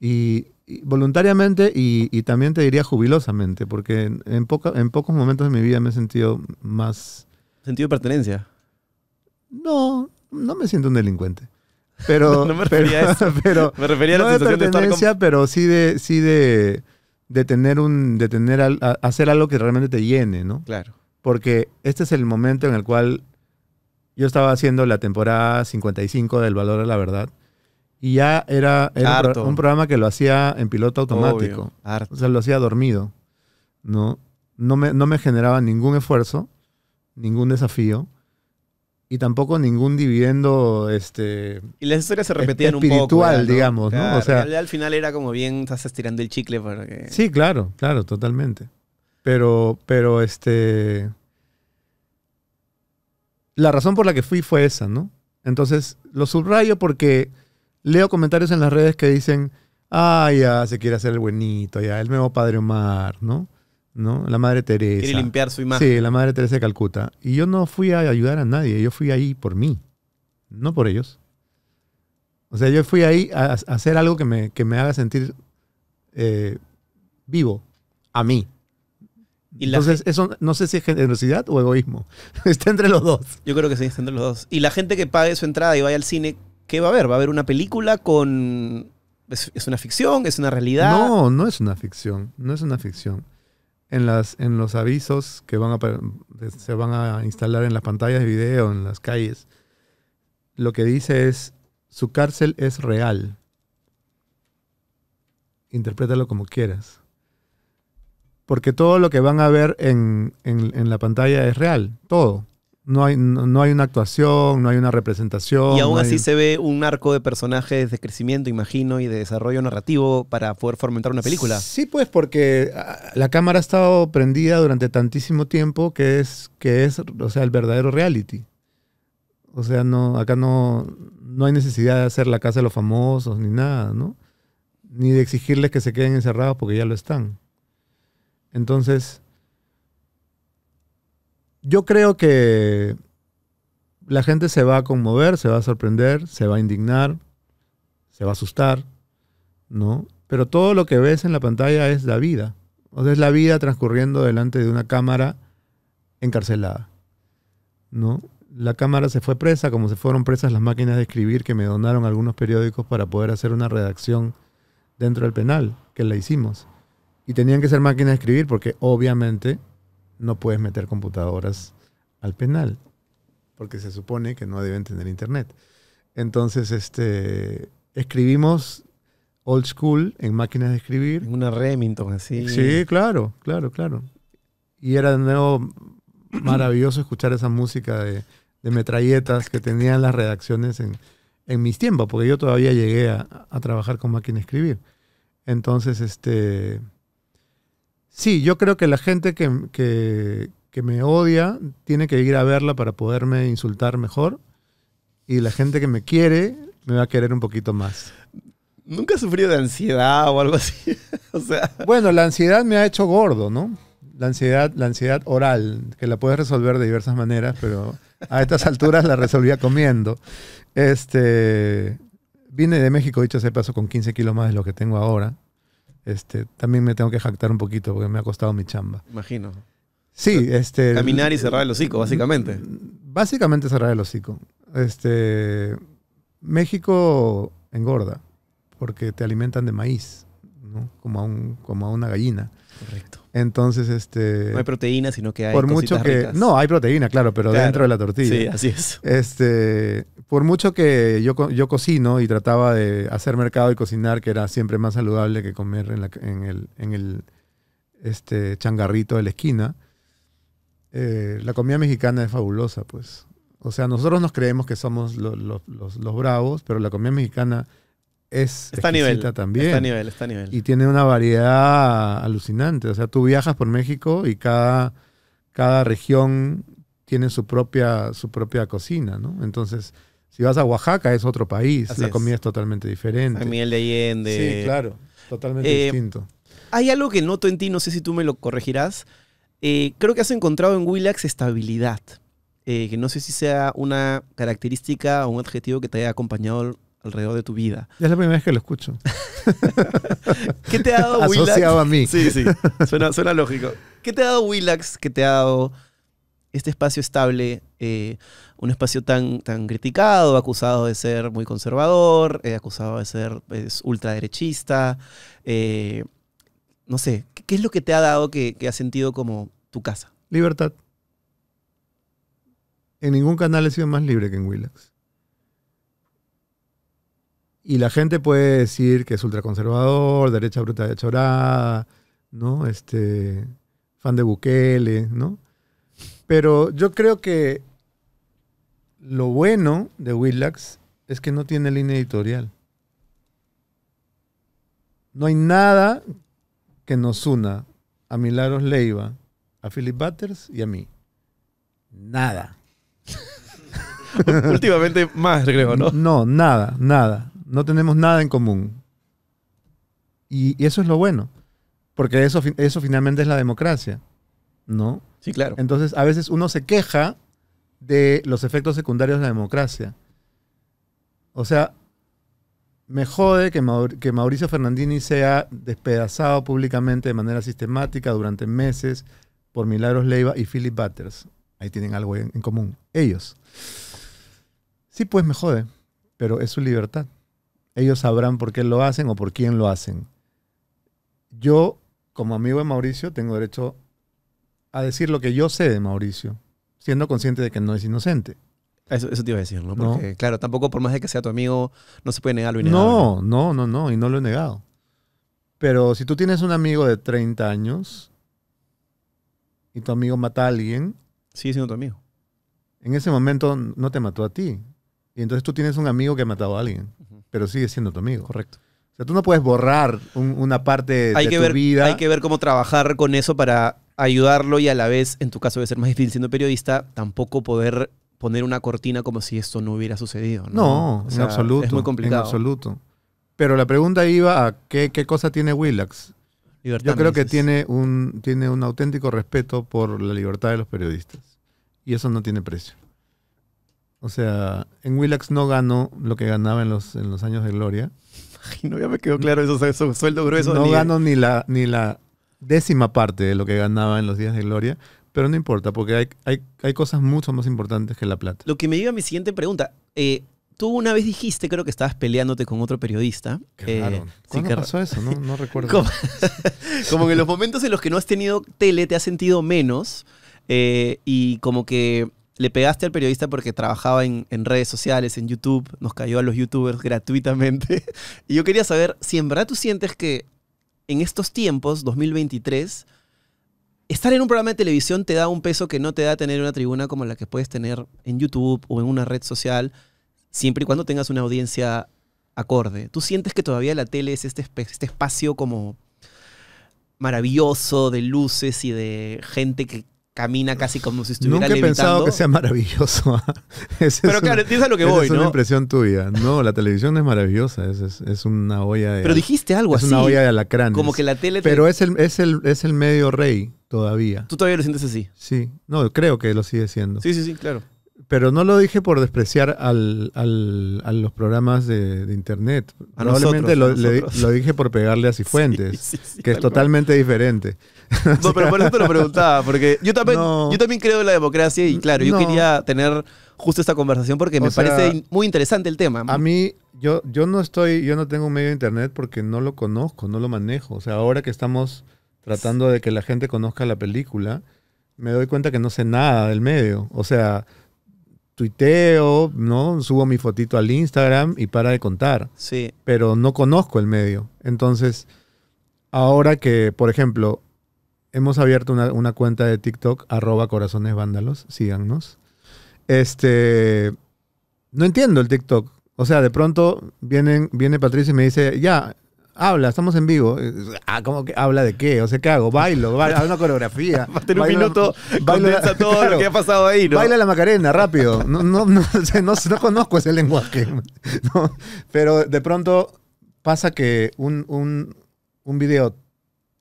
Y, voluntariamente y, también te diría jubilosamente, porque en, en pocos momentos de mi vida me he sentido más... ¿Sentido de pertenencia? No, no me siento un delincuente. Pero, no, me refería a eso. me refería a de, pero sí de, sí de, tener un, de hacer algo que realmente te llene, ¿no? Claro. Porque este es el momento en el cual yo estaba haciendo la temporada 55 del Valor a la Verdad y ya era, un, programa que lo hacía en piloto automático. o sea, lo hacía dormido, ¿no? no me generaba ningún esfuerzo, ningún desafío y tampoco ningún dividendo este y las historias se repetían espiritual, un poco digamos ¿no? o sea al final era como bien estás estirando el chicle para sí claro claro totalmente pero pero este la razón por la que fui fue esa no entonces lo subrayo porque leo comentarios en las redes que dicen ah ya se quiere hacer el buenito ya el nuevo padre Omar no ¿no? La Madre Teresa. Quiere limpiar su imagen. Sí, la Madre Teresa de Calcuta. Y yo no fui a ayudar a nadie, yo fui ahí por mí, no por ellos. O sea, yo fui ahí a, hacer algo que me, haga sentir eh, vivo, a mí. ¿Y Entonces, eso no sé si es generosidad o egoísmo. está entre los dos. Yo creo que sí, está entre los dos. Y la gente que pague su entrada y vaya al cine, ¿qué va a ver? ¿Va a ver una película con... es una ficción? ¿Es una realidad? No, no es una ficción. No es una ficción en, las, en los avisos que van se van a instalar en las pantallas de video, en las calles, lo que dice es, su cárcel es real. Interprétalo como quieras. Porque todo lo que van a ver en, en, en la pantalla es real, todo. No hay, no, hay una actuación, no hay una representación. Y aún así se ve un arco de personajes de crecimiento, imagino, y de desarrollo narrativo para poder fomentar una película. Sí, pues, porque ah, la cámara ha estado prendida durante tantísimo tiempo que es, que es o sea, el verdadero reality. O sea, no, acá no, no hay necesidad de hacer la casa de los famosos ni nada, ¿no? Ni de exigirles que se queden encerrados porque ya lo están. Entonces, yo creo que la gente se va a conmover, se va a sorprender, se va a indignar, se va a asustar, ¿no? Pero todo lo que ves en la pantalla es la vida. O sea, es la vida transcurriendo delante de una cámara encarcelada, ¿no? La cámara se fue presa, como se fueron presas las máquinas de escribir que me donaron algunos periódicos para poder hacer una redacción dentro del penal, que la hicimos. Y tenían que ser máquinas de escribir porque obviamente no puedes meter computadoras al penal, porque se supone que no deben tener internet. Entonces, este, escribimos old school en máquinas de escribir. En una Remington, así. Sí, claro, claro, claro. Y era de nuevo maravilloso escuchar esa música de, metralletas que tenían las redacciones en, mis tiempos, porque yo todavía llegué a, trabajar con máquina de escribir. Entonces, este, Sí, yo creo que la gente que, me odia tiene que ir a verla para poderme insultar mejor. Y la gente que me quiere me va a querer un poquito más. ¿Nunca he sufrido de ansiedad o algo así? Bueno, la ansiedad me ha hecho gordo, ¿no? La ansiedad, la ansiedad oral, que la puedes resolver de diversas maneras, pero a estas alturas la resolvía comiendo. Este, vine de México, dicho sea paso, con 15 kilos más de lo que tengo ahora este, también me tengo que jactar un poquito porque me ha costado mi chamba. Imagino. Sí, este... Caminar y cerrar el hocico, básicamente. Básicamente cerrar el hocico. Este, México engorda porque te alimentan de maíz, ¿no? como, a un, como a una gallina. Correcto. Entonces, este... No hay proteína, sino que hay... Por mucho que... No, hay proteína, claro, pero dentro de la tortilla. Sí, así es. Este, por mucho que yo, yo cocino y trataba de hacer mercado y cocinar, que era siempre más saludable que comer en, el, en el este, changarrito de la esquina, eh, la comida mexicana es fabulosa, pues. O sea, nosotros nos creemos que somos los, bravos, pero la comida mexicana es está nivel, también. Está a nivel, está nivel. Y tiene una variedad alucinante. O sea, tú viajas por México y cada, cada región tiene su propia, su propia cocina, ¿no? Entonces, si vas a Oaxaca es otro país, la comida es. totalmente diferente. La miel de Allende. Sí, claro, totalmente eh, distinto. Hay algo que noto en ti, no sé si tú me lo corregirás. Eh, creo que has encontrado en Willax estabilidad, eh, que no sé si sea una característica o un adjetivo que te haya acompañado alrededor de tu vida. es la primera vez que lo escucho. ¿Qué te ha dado Asociado a mí. Sí, sí, suena, lógico. ¿Qué te ha dado Willax que te ha dado este espacio estable? Eh, un espacio tan, tan criticado, acusado de ser muy conservador, eh, acusado de ser ultraderechista. Eh, no sé, ¿qué, es lo que te ha dado que, ha has sentido como tu casa? Libertad. En ningún canal he sido más libre que en Willax. Y la gente puede decir que es ultraconservador, derecha bruta, de chorada, ¿no? Este, fan de Bukele, ¿no? Pero yo creo que lo bueno de Willax es que no tiene línea editorial. No hay nada que nos una a Milagros Leiva, a Philip Butters y a mí. Nada. Últimamente más, creo, ¿no? No, nada, nada. No tenemos nada en común. Y, eso es lo bueno. Porque eso, eso finalmente es la democracia, ¿no? Sí, claro. Entonces, a veces uno se queja de los efectos secundarios de la democracia. O sea, me jode que, que Mauricio Fernandini sea despedazado públicamente de manera sistemática durante meses por Milagros Leiva y Philip Butters. Ahí tienen algo en, en común. Ellos. Sí, pues me jode, pero es su libertad. Ellos sabrán por qué lo hacen o por quién lo hacen. Yo, como amigo de Mauricio, tengo derecho a decir lo que yo sé de Mauricio siendo consciente de que no es inocente. Eso, te iba a decir, ¿no? Porque, claro, tampoco por más de que sea tu amigo, no se puede negar lo No, no, no, no, y no lo he negado. Pero si tú tienes un amigo de 30 años y tu amigo mata a alguien. Sigue siendo tu amigo. En ese momento no te mató a ti. Y entonces tú tienes un amigo que ha matado a alguien, pero sigue siendo tu amigo. Correcto. O sea, tú no puedes borrar una parte de tu vida. Hay que ver cómo trabajar con eso para ayudarlo y a la vez, en tu caso debe ser más difícil siendo periodista, tampoco poder poner una cortina como si esto no hubiera sucedido. No, en absoluto. Es muy complicado. En absoluto. Pero la pregunta iba a qué, cosa tiene Willax. Yo creo que tiene un, tiene un auténtico respeto por la libertad de los periodistas. Y eso no tiene precio. O sea, en Willax no ganó lo que ganaba en los, en los años de gloria. no, ya me quedó claro eso, eso sueldo grueso. No gano ganó ni la, ni la décima parte de lo que ganaba en los días de gloria, pero no importa, porque hay, hay, cosas mucho más importantes que la plata. Lo que me lleva a mi siguiente pregunta. Eh, tú una vez dijiste, creo que estabas peleándote con otro periodista. Claro. Eh, qué pasó eso? No, recuerdo. Como, que en los momentos en los que no has tenido tele te has sentido menos eh, y como que le pegaste al periodista porque trabajaba en, en, redes sociales, en YouTube, nos cayó a los youtubers gratuitamente. Y yo quería saber si en verdad tú sientes que en estos tiempos, 2023, estar en un programa de televisión te da un peso que no te da tener una tribuna como la que puedes tener en YouTube o en una red social, siempre y cuando tengas una audiencia acorde. ¿Tú sientes que todavía la tele es este, este espacio como maravilloso de luces y de gente que camina casi como si estuviera Nunca he pensado que sea maravilloso. Ah. Pero claro, lo que voy, es ¿no? Es una impresión tuya. No, la televisión es maravillosa. Es, es, una olla de... Pero dijiste algo es así. Es una olla de alacrán. Como que la tele... Pero es el, es, el, es el medio rey todavía. ¿Tú todavía lo sientes así? Sí. No, creo que lo sigue siendo. Sí, sí, sí, claro. Pero no lo dije por despreciar a los programas de, internet. A lo, lo, dije por pegarle a Cifuentes, que es totalmente diferente. No, pero por eso te lo preguntaba, porque yo también, creo en la democracia y claro, yo quería tener justo esta conversación porque me parece muy interesante el tema. A mí, yo, yo no estoy, yo no tengo un medio de internet porque no lo conozco, no lo manejo. O sea, ahora que estamos tratando de que la gente conozca la película, me doy cuenta que no sé nada del medio. O sea, tuiteo, ¿no? Subo mi fotito al Instagram y para de contar. Sí. Pero no conozco el medio. Entonces, ahora que, por ejemplo, hemos abierto una, cuenta de TikTok, arroba corazones vándalos, síganos. Este, no entiendo el TikTok. O sea, de pronto vienen, viene Patricia y me dice, ya, habla, estamos en vivo. Ah, ¿cómo que habla de qué? O sea, ¿qué hago? Bailo, hago una coreografía. Para un minuto, baila todo lo que ha pasado ahí, ¿no? Baila la Macarena, rápido. No, conozco ese lenguaje. pero de pronto pasa que un, un, un video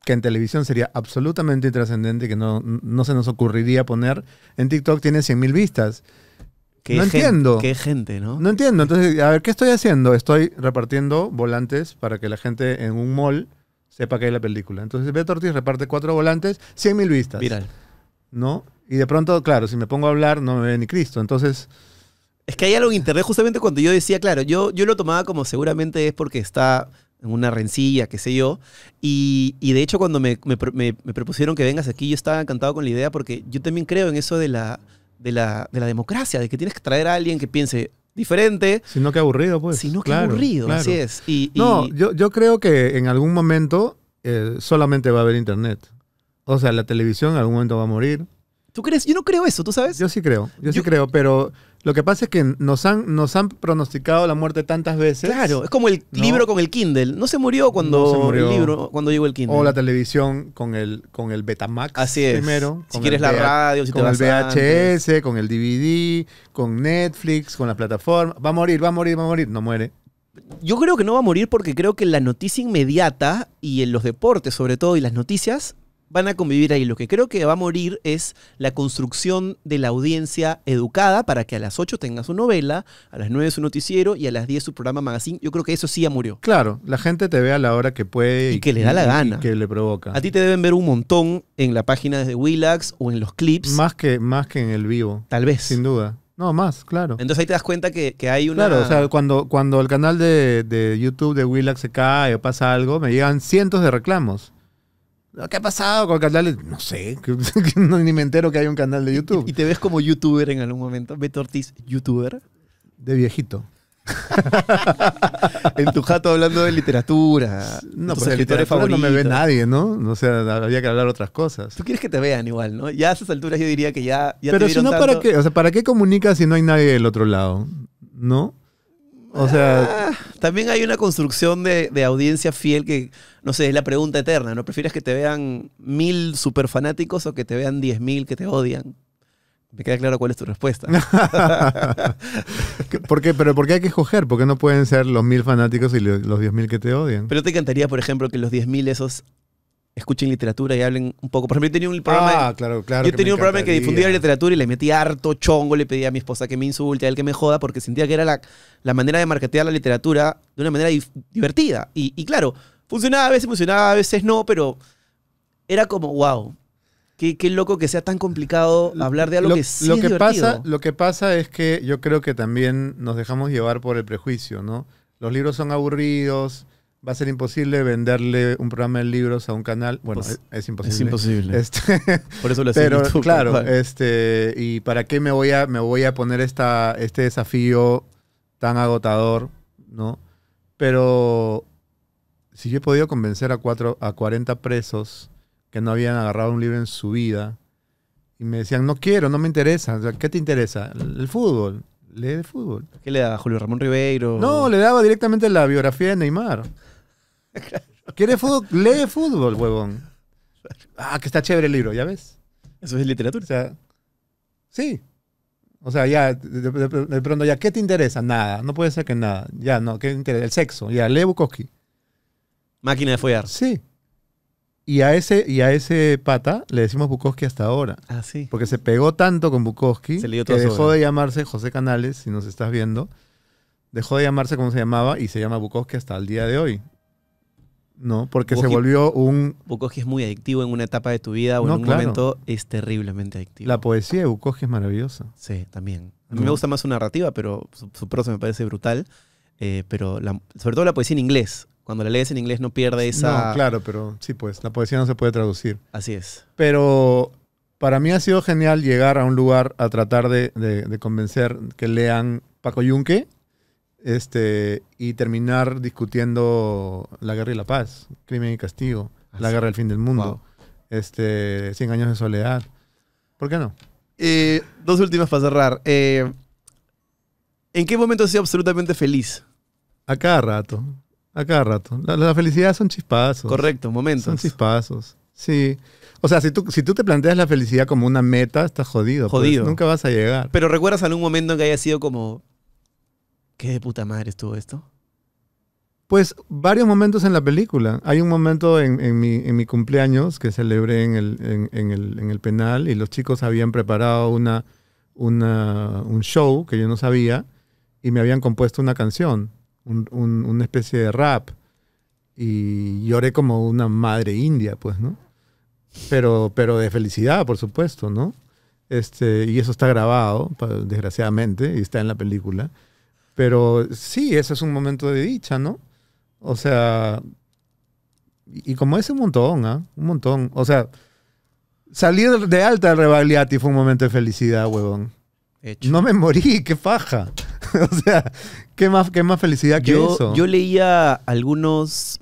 que en televisión sería absolutamente trascendente que no, no se nos ocurriría poner, en TikTok tiene 100.000 vistas. no entiendo. Qué gente, ¿no? No entiendo. Entonces, a ver, ¿qué estoy haciendo? Estoy repartiendo volantes para que la gente en un mall sepa que hay la película. Entonces, Beto Ortiz reparte cuatro volantes, 100.000 vistas. Viral. ¿No? Y de pronto, claro, si me pongo a hablar, no me ve ni Cristo. Entonces... Es que hay algo en internet, justamente cuando yo decía, claro, yo, yo lo tomaba como seguramente es porque está en una rencilla, qué sé yo. Y, de hecho, cuando me, propusieron que vengas aquí, yo estaba encantado con la idea porque yo también creo en eso de la, de la, democracia, de que tienes que traer a alguien que piense diferente. Sino que aburrido, pues. Sino que aburrido, así es. Y, No, yo, yo, creo que en algún momento eh, solamente va a haber internet. O sea, la televisión en algún momento va a morir crees? Yo no creo eso, ¿tú sabes? Yo sí creo, yo, sí creo, pero lo que pasa es que nos han, nos han pronosticado la muerte tantas veces. Claro, es como el libro con el Kindle. No se murió cuando El libro, cuando llegó el Kindle. O la televisión con el, con el Betamax Así es. primero. Si quieres la radio, si con te vas el VHS, con el DVD, con Netflix, con la plataforma. Va a morir, va a morir, va a morir. No muere. Yo creo que no va a morir porque creo que la noticia inmediata y en los deportes sobre todo y las noticias van a convivir ahí. Lo que creo que va a morir es la construcción de la audiencia educada para que a las 8 tenga su novela, a las 9 su noticiero y a las 10 su programa magazine. Yo creo que eso sí ya murió. Claro, la gente te ve a la hora que puede. Y, que le da la gana. que le provoca. A ti te deben ver un montón en la página de Willax o en los clips. Más que, más que en el vivo. Tal vez. Sin duda. No, más, claro. Entonces ahí te das cuenta que, hay una... Claro, o sea, cuando, cuando el canal de, de YouTube de Willax se cae o pasa algo, me llegan cientos de reclamos. ¿Qué ha pasado con el canal? No sé, ni me entero que hay un canal de YouTube. ¿Y, te ves como youtuber en algún momento? ¿Beto Ortiz, youtuber? De viejito. en tu jato hablando de literatura. No, porque no me ve nadie, ¿no? O sea, había que hablar otras cosas. Tú quieres que te vean igual, ¿no? Ya a esas alturas yo diría que ya. ya pero si no, ¿para qué? O sea, ¿para qué comunicas si no hay nadie del otro lado? ¿No? O sea, también hay una construcción de, audiencia fiel que, no sé, es la pregunta eterna, ¿no? ¿Prefieres que te vean mil super fanáticos o que te vean diez mil que te odian? Me queda claro cuál es tu respuesta. ¿Por qué? ¿Pero por qué hay que escoger? ¿Por no pueden ser los mil fanáticos y los diez mil que te odian? Pero te encantaría, por ejemplo, que los diez mil esos escuchen literatura y hablen un poco. Por ejemplo, yo tenía un programa. Ah, claro, claro. Yo tenía un que difundía la literatura y le metí harto chongo, le pedí a mi esposa que me insulte, a él que me joda, porque sentía que era la, manera de marketear la literatura de una manera divertida. Y, claro, funcionaba a veces, funcionaba a veces no, pero era como, wow. Qué, loco que sea tan complicado hablar de algo que sí lo pasa Lo que pasa es que yo creo que también nos dejamos llevar por el prejuicio, ¿no? Los libros son aburridos, va a ser imposible venderle un programa de libros a un canal. Bueno, pues, es, imposible. Es imposible. Este, Por eso lo hacemos Pero claro, este, ¿y para qué me voy a, me voy a poner esta, este desafío tan agotador? ¿no? Pero si yo he podido convencer a, cuatro, a 40 presos que no habían agarrado un libro en su vida y me decían, no quiero, no me interesa. ¿Qué te interesa? El, fútbol. Lee de fútbol. ¿Qué le daba? ¿Julio Ramón Ribeiro? No, le daba directamente la biografía de Neymar. ¿Quieres fútbol? Lee fútbol, huevón. Ah, que está chévere el libro, ¿ya ves? Eso es literatura. sí. O sea, ya, de, pronto, ya, ¿qué te interesa? Nada, no puede ser que nada. Ya, no, ¿qué te interesa? El sexo, ya, lee Bukowski. Máquina de follar. Sí. Y a ese, y a ese pata le decimos Bukowski hasta ahora. Ah, sí. Porque se pegó tanto con Bukowski que dejó de llamarse José Canales, si nos estás viendo. Dejó de llamarse como se llamaba y se llama Bukowski hasta el día de hoy. ¿no? Porque se volvió un... Bukowski es muy adictivo en una etapa de tu vida o en un momento es terriblemente adictivo. La poesía de Bukowski es maravillosa. Sí, también. A mí me gusta más su narrativa, pero su, prosa me parece brutal. Eh, pero sobre todo la poesía en inglés. Cuando la lees en inglés no pierde esa... No, claro, pero sí, pues la poesía no se puede traducir. Así es. Pero para mí ha sido genial llegar a un lugar a tratar de, de convencer que lean Paco Yunque este, y terminar discutiendo la guerra y la paz, crimen y castigo, ah, la guerra del fin del mundo, este, 100 años de soledad. ¿Por qué no? Eh, dos últimas para cerrar. Eh, ¿En qué momento has sido absolutamente feliz? A cada rato. A cada rato. La, felicidad son chispazos. Correcto, momentos. Son chispazos. Sí. O sea, si tú, si tú te planteas la felicidad como una meta, estás jodido. Pues. Jodido. nunca vas a llegar. Pero recuerdas algún momento en que haya sido como, ¿Qué de puta madre estuvo esto? Pues varios momentos en la película. Hay un momento en, mi, cumpleaños que celebré en el, penal y los chicos habían preparado una, un show que yo no sabía y me habían compuesto una canción, una especie de rap. Y lloré como una madre india, pues, ¿no? Pero, pero de felicidad, por supuesto, ¿no? Este, y eso está grabado, desgraciadamente, y está en la película. Pero sí, ese es un momento de dicha, ¿no? O sea, y como es un montón, ¿ah? Un montón. O sea, salir de alta de Rebagliati fue un momento de felicidad, huevón. No me morí, qué faja. o sea, qué más, qué más felicidad que eso. Yo leía algunos,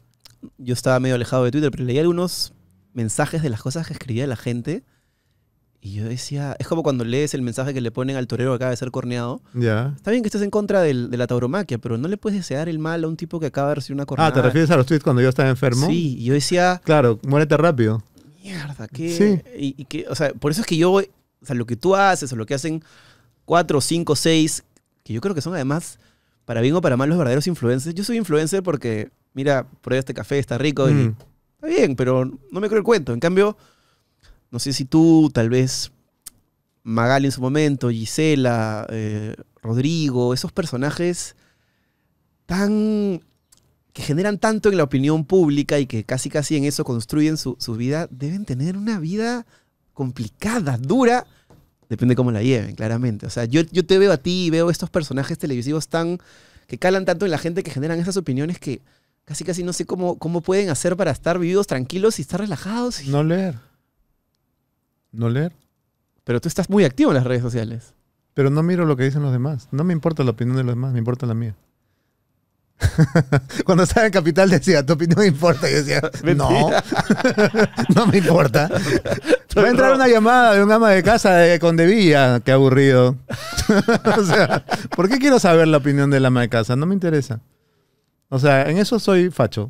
yo estaba medio alejado de Twitter, pero leía algunos mensajes de las cosas que escribía la gente y yo decía, es como cuando lees el mensaje que le ponen al torero que acaba de ser corneado. Ya. Está bien que estés en contra de la tauromaquia, pero no le puedes desear el mal a un tipo que acaba de recibir una corneada. Ah, ¿te refieres a los tweets cuando yo estaba enfermo? Sí, y yo decía... Claro, muérete rápido. Mierda, ¿qué? Sí. Y, o sea, por eso es que yo... O sea, lo que tú haces o lo que hacen cuatro, cinco, seis, que yo creo que son además, para bien o para mal, los verdaderos influencers. Yo soy influencer porque, mira, prueba este café, está rico, y, mm. está bien, pero no me creo el cuento. En cambio no sé si tú, tal vez Magali en su momento, Gisela, eh, Rodrigo, esos personajes tan que generan tanto en la opinión pública y que casi casi en eso construyen su, vida, deben tener una vida complicada, dura, depende cómo la lleven, claramente. O sea, yo, te veo a ti y veo estos personajes televisivos tan que calan tanto en la gente que generan esas opiniones que casi casi no sé cómo, cómo pueden hacer para estar vividos tranquilos y estar relajados. Y... No leer. No leer. Pero tú estás muy activo en las redes sociales. Pero no miro lo que dicen los demás. No me importa la opinión de los demás, me importa la mía. Cuando estaba en Capital decía, tu opinión me importa. decía, no, no me importa. Va a entrar una llamada de un ama de casa de Condevilla. Qué aburrido. o sea, ¿por qué quiero saber la opinión del ama de casa? No me interesa. O sea, en eso soy facho,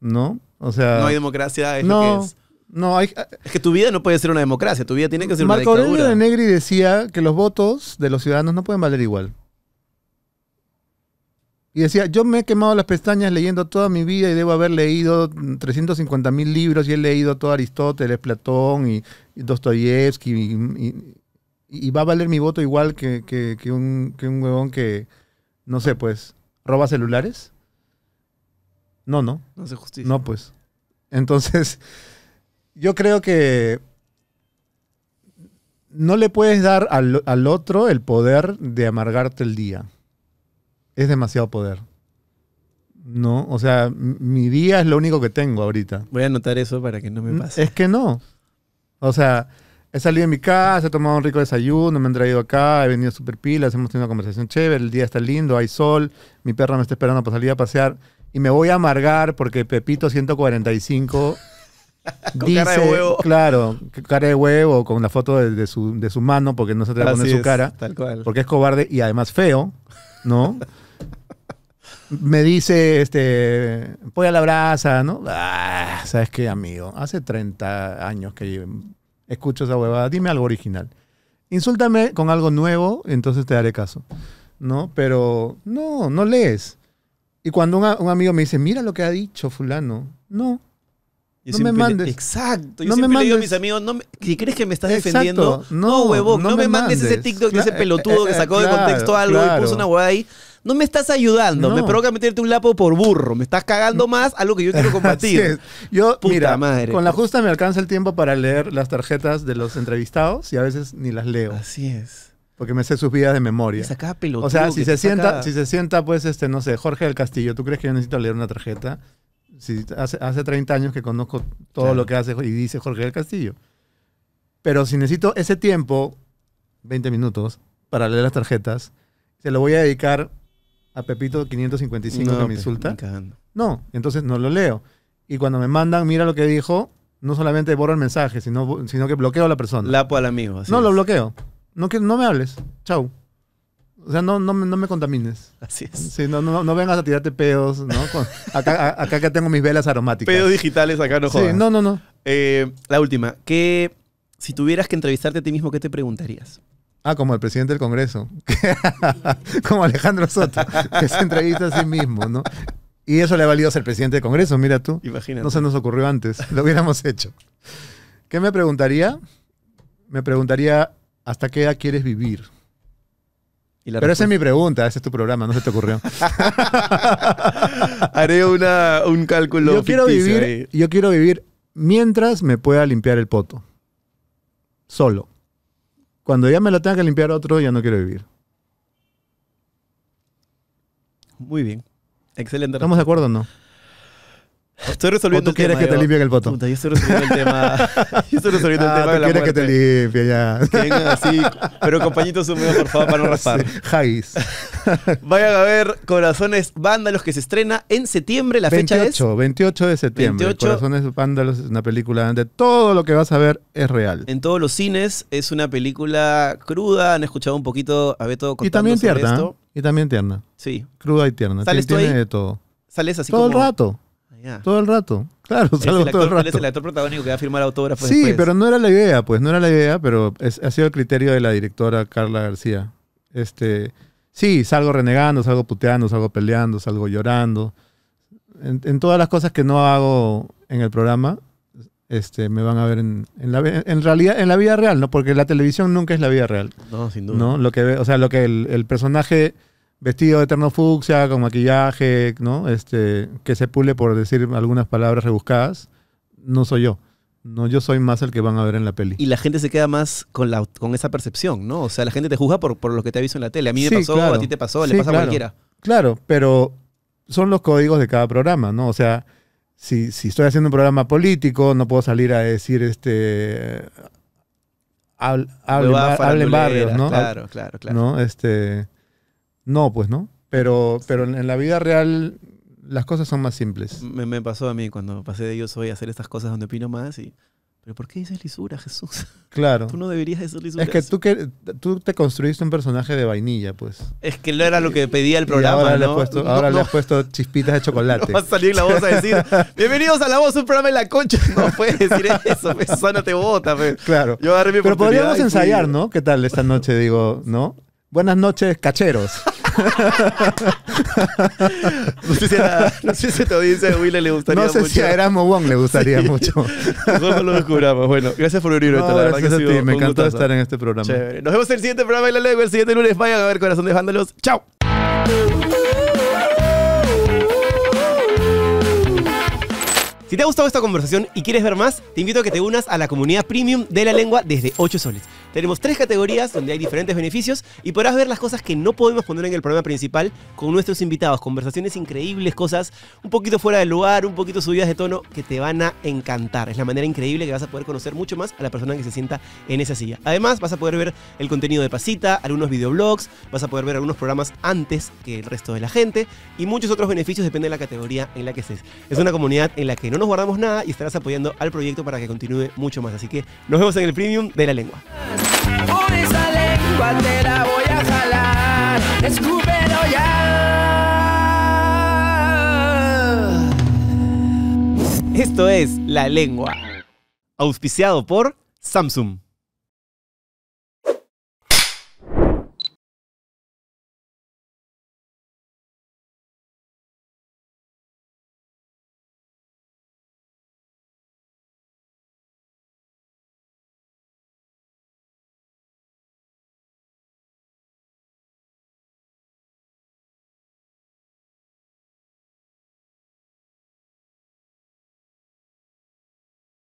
¿no? O sea... No hay democracia, es lo que es. No, hay, eh, es que tu vida no puede ser una democracia, tu vida tiene que ser Marco una dictadura. Aurelio de Negri decía que los votos de los ciudadanos no pueden valer igual. Y decía, yo me he quemado las pestañas leyendo toda mi vida y debo haber leído 350 mil libros y he leído todo Aristóteles, Platón y, Dostoyevsky y, va a valer mi voto igual que, un, que un huevón que, no sé, pues, roba celulares. No, no. No hace justicia. No, pues. Entonces yo creo que no le puedes dar al, otro el poder de amargarte el día. Es demasiado poder. No, o sea, mi día es lo único que tengo ahorita. Voy a anotar eso para que no me mm, pase. Es que no. O sea, he salido de mi casa, he tomado un rico desayuno, me han traído acá, he venido super pilas, hemos tenido una conversación chévere, el día está lindo, hay sol, mi perra me está esperando para salir a pasear y me voy a amargar porque Pepito 145 cara de huevo. Claro, cara de huevo, con la foto de, su, mano, porque no se trae a su cara. Tal cual. Porque es cobarde y además feo, ¿no? Me dice, este, voy a la brasa, ¿no? Ah, ¿Sabes qué, amigo? Hace 30 años que escucho esa huevada. Dime algo original. Insúltame con algo nuevo, entonces te daré caso, ¿no? Pero no, no lees. Y cuando un, un amigo me dice, mira lo que ha dicho fulano. No, no me mandes. exacto. Yo no me le a mis amigos, no crees que me estás defendiendo, no, huevo. no, me mandes, ese TikTok de ese pelotudo que eh, eh, sacó de contexto algo y puso una huevada ahí. No me estás ayudando, me provoca meterte un lapo por burro. Me estás cagando más algo que yo quiero compartir. yo, mira, madre. con la justa me alcanza el tiempo para leer las tarjetas de los entrevistados y a veces ni las leo. Así es. Porque me sé sus vidas de memoria. o sea, si se, sienta, si se sienta, pues, este, no sé, Jorge del Castillo, ¿tú crees que yo necesito leer una tarjeta? hace, hace 30 años que conozco todo lo que hace y dice Jorge del Castillo. Pero si necesito ese tiempo, 20 minutos, para leer las tarjetas, se lo voy a dedicar a Pepito 555 que me pues, insulta. no, entonces no lo leo. Y cuando me mandan, mira lo que dijo, no solamente borro el mensaje, sino, sino que bloqueo a la persona. puedo al amigo. no, lo bloqueo. No, que, no me hables. Chau. O sea, no, no, no me contamines. Así es. no, no, vengas a tirarte pedos, ¿no? acá, acá tengo mis velas aromáticas. Pedos digitales acá no jodas. Sí, no, no, no. Eh, la última. ¿Qué, si tuvieras que entrevistarte a ti mismo, qué te preguntarías? Ah, como el presidente del Congreso. como Alejandro Soto, que se entrevista a sí mismo, ¿no? Y eso le ha valido ser presidente del Congreso, mira tú. Imagínate. No se nos ocurrió antes, lo hubiéramos hecho. ¿Qué me preguntaría? Me preguntaría, ¿hasta qué edad quieres vivir? Pero esa es mi pregunta, ese es tu programa, no se te ocurrió. Haré un cálculo. Yo quiero, vivir, yo quiero vivir mientras me pueda limpiar el poto. Solo. Cuando ya me lo tenga que limpiar otro, ya no quiero vivir. Muy bien. Excelente. ¿Estamos de acuerdo o no? Estoy resolviendo ¿O tú quieres tema, que yo. te limpien el voto? yo estoy resolviendo el tema. Yo estoy resolviendo el ah, tema. quieres que te limpie ya. vengan así. Pero compañitos húmedos, por favor, para no raspar. Sí. Vayan a ver Corazones Vándalos que se estrena en septiembre. La fecha es. 28 de septiembre. Corazones Vándalos es una película donde todo lo que vas a ver es real. En todos los cines es una película cruda. Han escuchado un poquito a Beto Y también tierna. Y también tierna. Sí. Cruda y tierna. ¿Sales Tiene de todo. Sales así todo el rato. Todo el rato. Claro, todo el rato. es el actor protagónico que va a firmar autógrafos. Sí, pero no era la idea, pues, no era la idea, pero ha sido el criterio de la directora Carla García. Este, sí, salgo renegando, salgo puteando, salgo peleando, salgo llorando. En, todas las cosas que no hago en el programa, este, me van a ver en, en, la, realidad en la vida real, ¿no? Porque la televisión nunca es la vida real. No, sin duda. Lo que, o sea, lo que el personaje vestido de eterno fucsia, con maquillaje, ¿no? Este, que se pule por decir algunas palabras rebuscadas, no soy yo. No, yo soy más el que van a ver en la peli. Y la gente se queda más con, la, con esa percepción, ¿no? O sea, la gente te juzga por, lo que te ha en la tele. A mí me pasó, a ti te pasó, le pasa a cualquiera. Claro, pero son los códigos de cada programa, ¿no? O sea, si, estoy haciendo un programa político, no puedo salir a decir este hable en barrios, ¿no? Claro, claro, claro. ¿no? Este, no, pues no. Pero, pero en la vida real las cosas son más simples. Me, pasó a mí cuando pasé de yo soy a hacer estas cosas donde opino más y... ¿Pero por qué dices lisura, Jesús? Claro. Tú no deberías decir lisura. Es que tú, que tú te construiste un personaje de vainilla, pues. Es que no era lo que pedía el programa. ahora, le, has puesto, ahora le has puesto chispitas de chocolate. va a salir la voz a decir: Bienvenidos a la voz, un programa en la concha. No puedes decir eso, me pues, te bota. Pues. Claro. Yo agarré mi Pero podríamos ensayar, ¿no? ¿Qué tal esta noche? Digo, ¿no? Buenas noches, cacheros no, sé si a, no sé audiencia de le gustaría mucho. No sé si a Erasmo Wong le gustaría mucho. Nosotros lo descubramos. Bueno, gracias por venir. No, la gracias a ti. Me encantó estar en este programa. Nos vemos en el siguiente programa de La Lengua. El siguiente lunes. Vayan a ver Corazón de Vándalos. ¡Chao! Si te ha gustado esta conversación y quieres ver más, te invito a que te unas a la comunidad premium de la lengua desde 8 soles. Tenemos tres categorías donde hay diferentes beneficios y podrás ver las cosas que no podemos poner en el programa principal con nuestros invitados. Conversaciones increíbles, cosas un poquito fuera de lugar, un poquito subidas de tono que te van a encantar. Es la manera increíble que vas a poder conocer mucho más a la persona que se sienta en esa silla. Además, vas a poder ver el contenido de Pasita, algunos videoblogs, vas a poder ver algunos programas antes que el resto de la gente y muchos otros beneficios dependen de la categoría en la que estés. Es una comunidad en la que no nos guardamos nada y estarás apoyando al proyecto para que continúe mucho más. Así que nos vemos en el premium de la lengua. Por esa lengua te la voy a jalar. Escúpelo ya. Esto es La Lengua. Auspiciado por Samsung.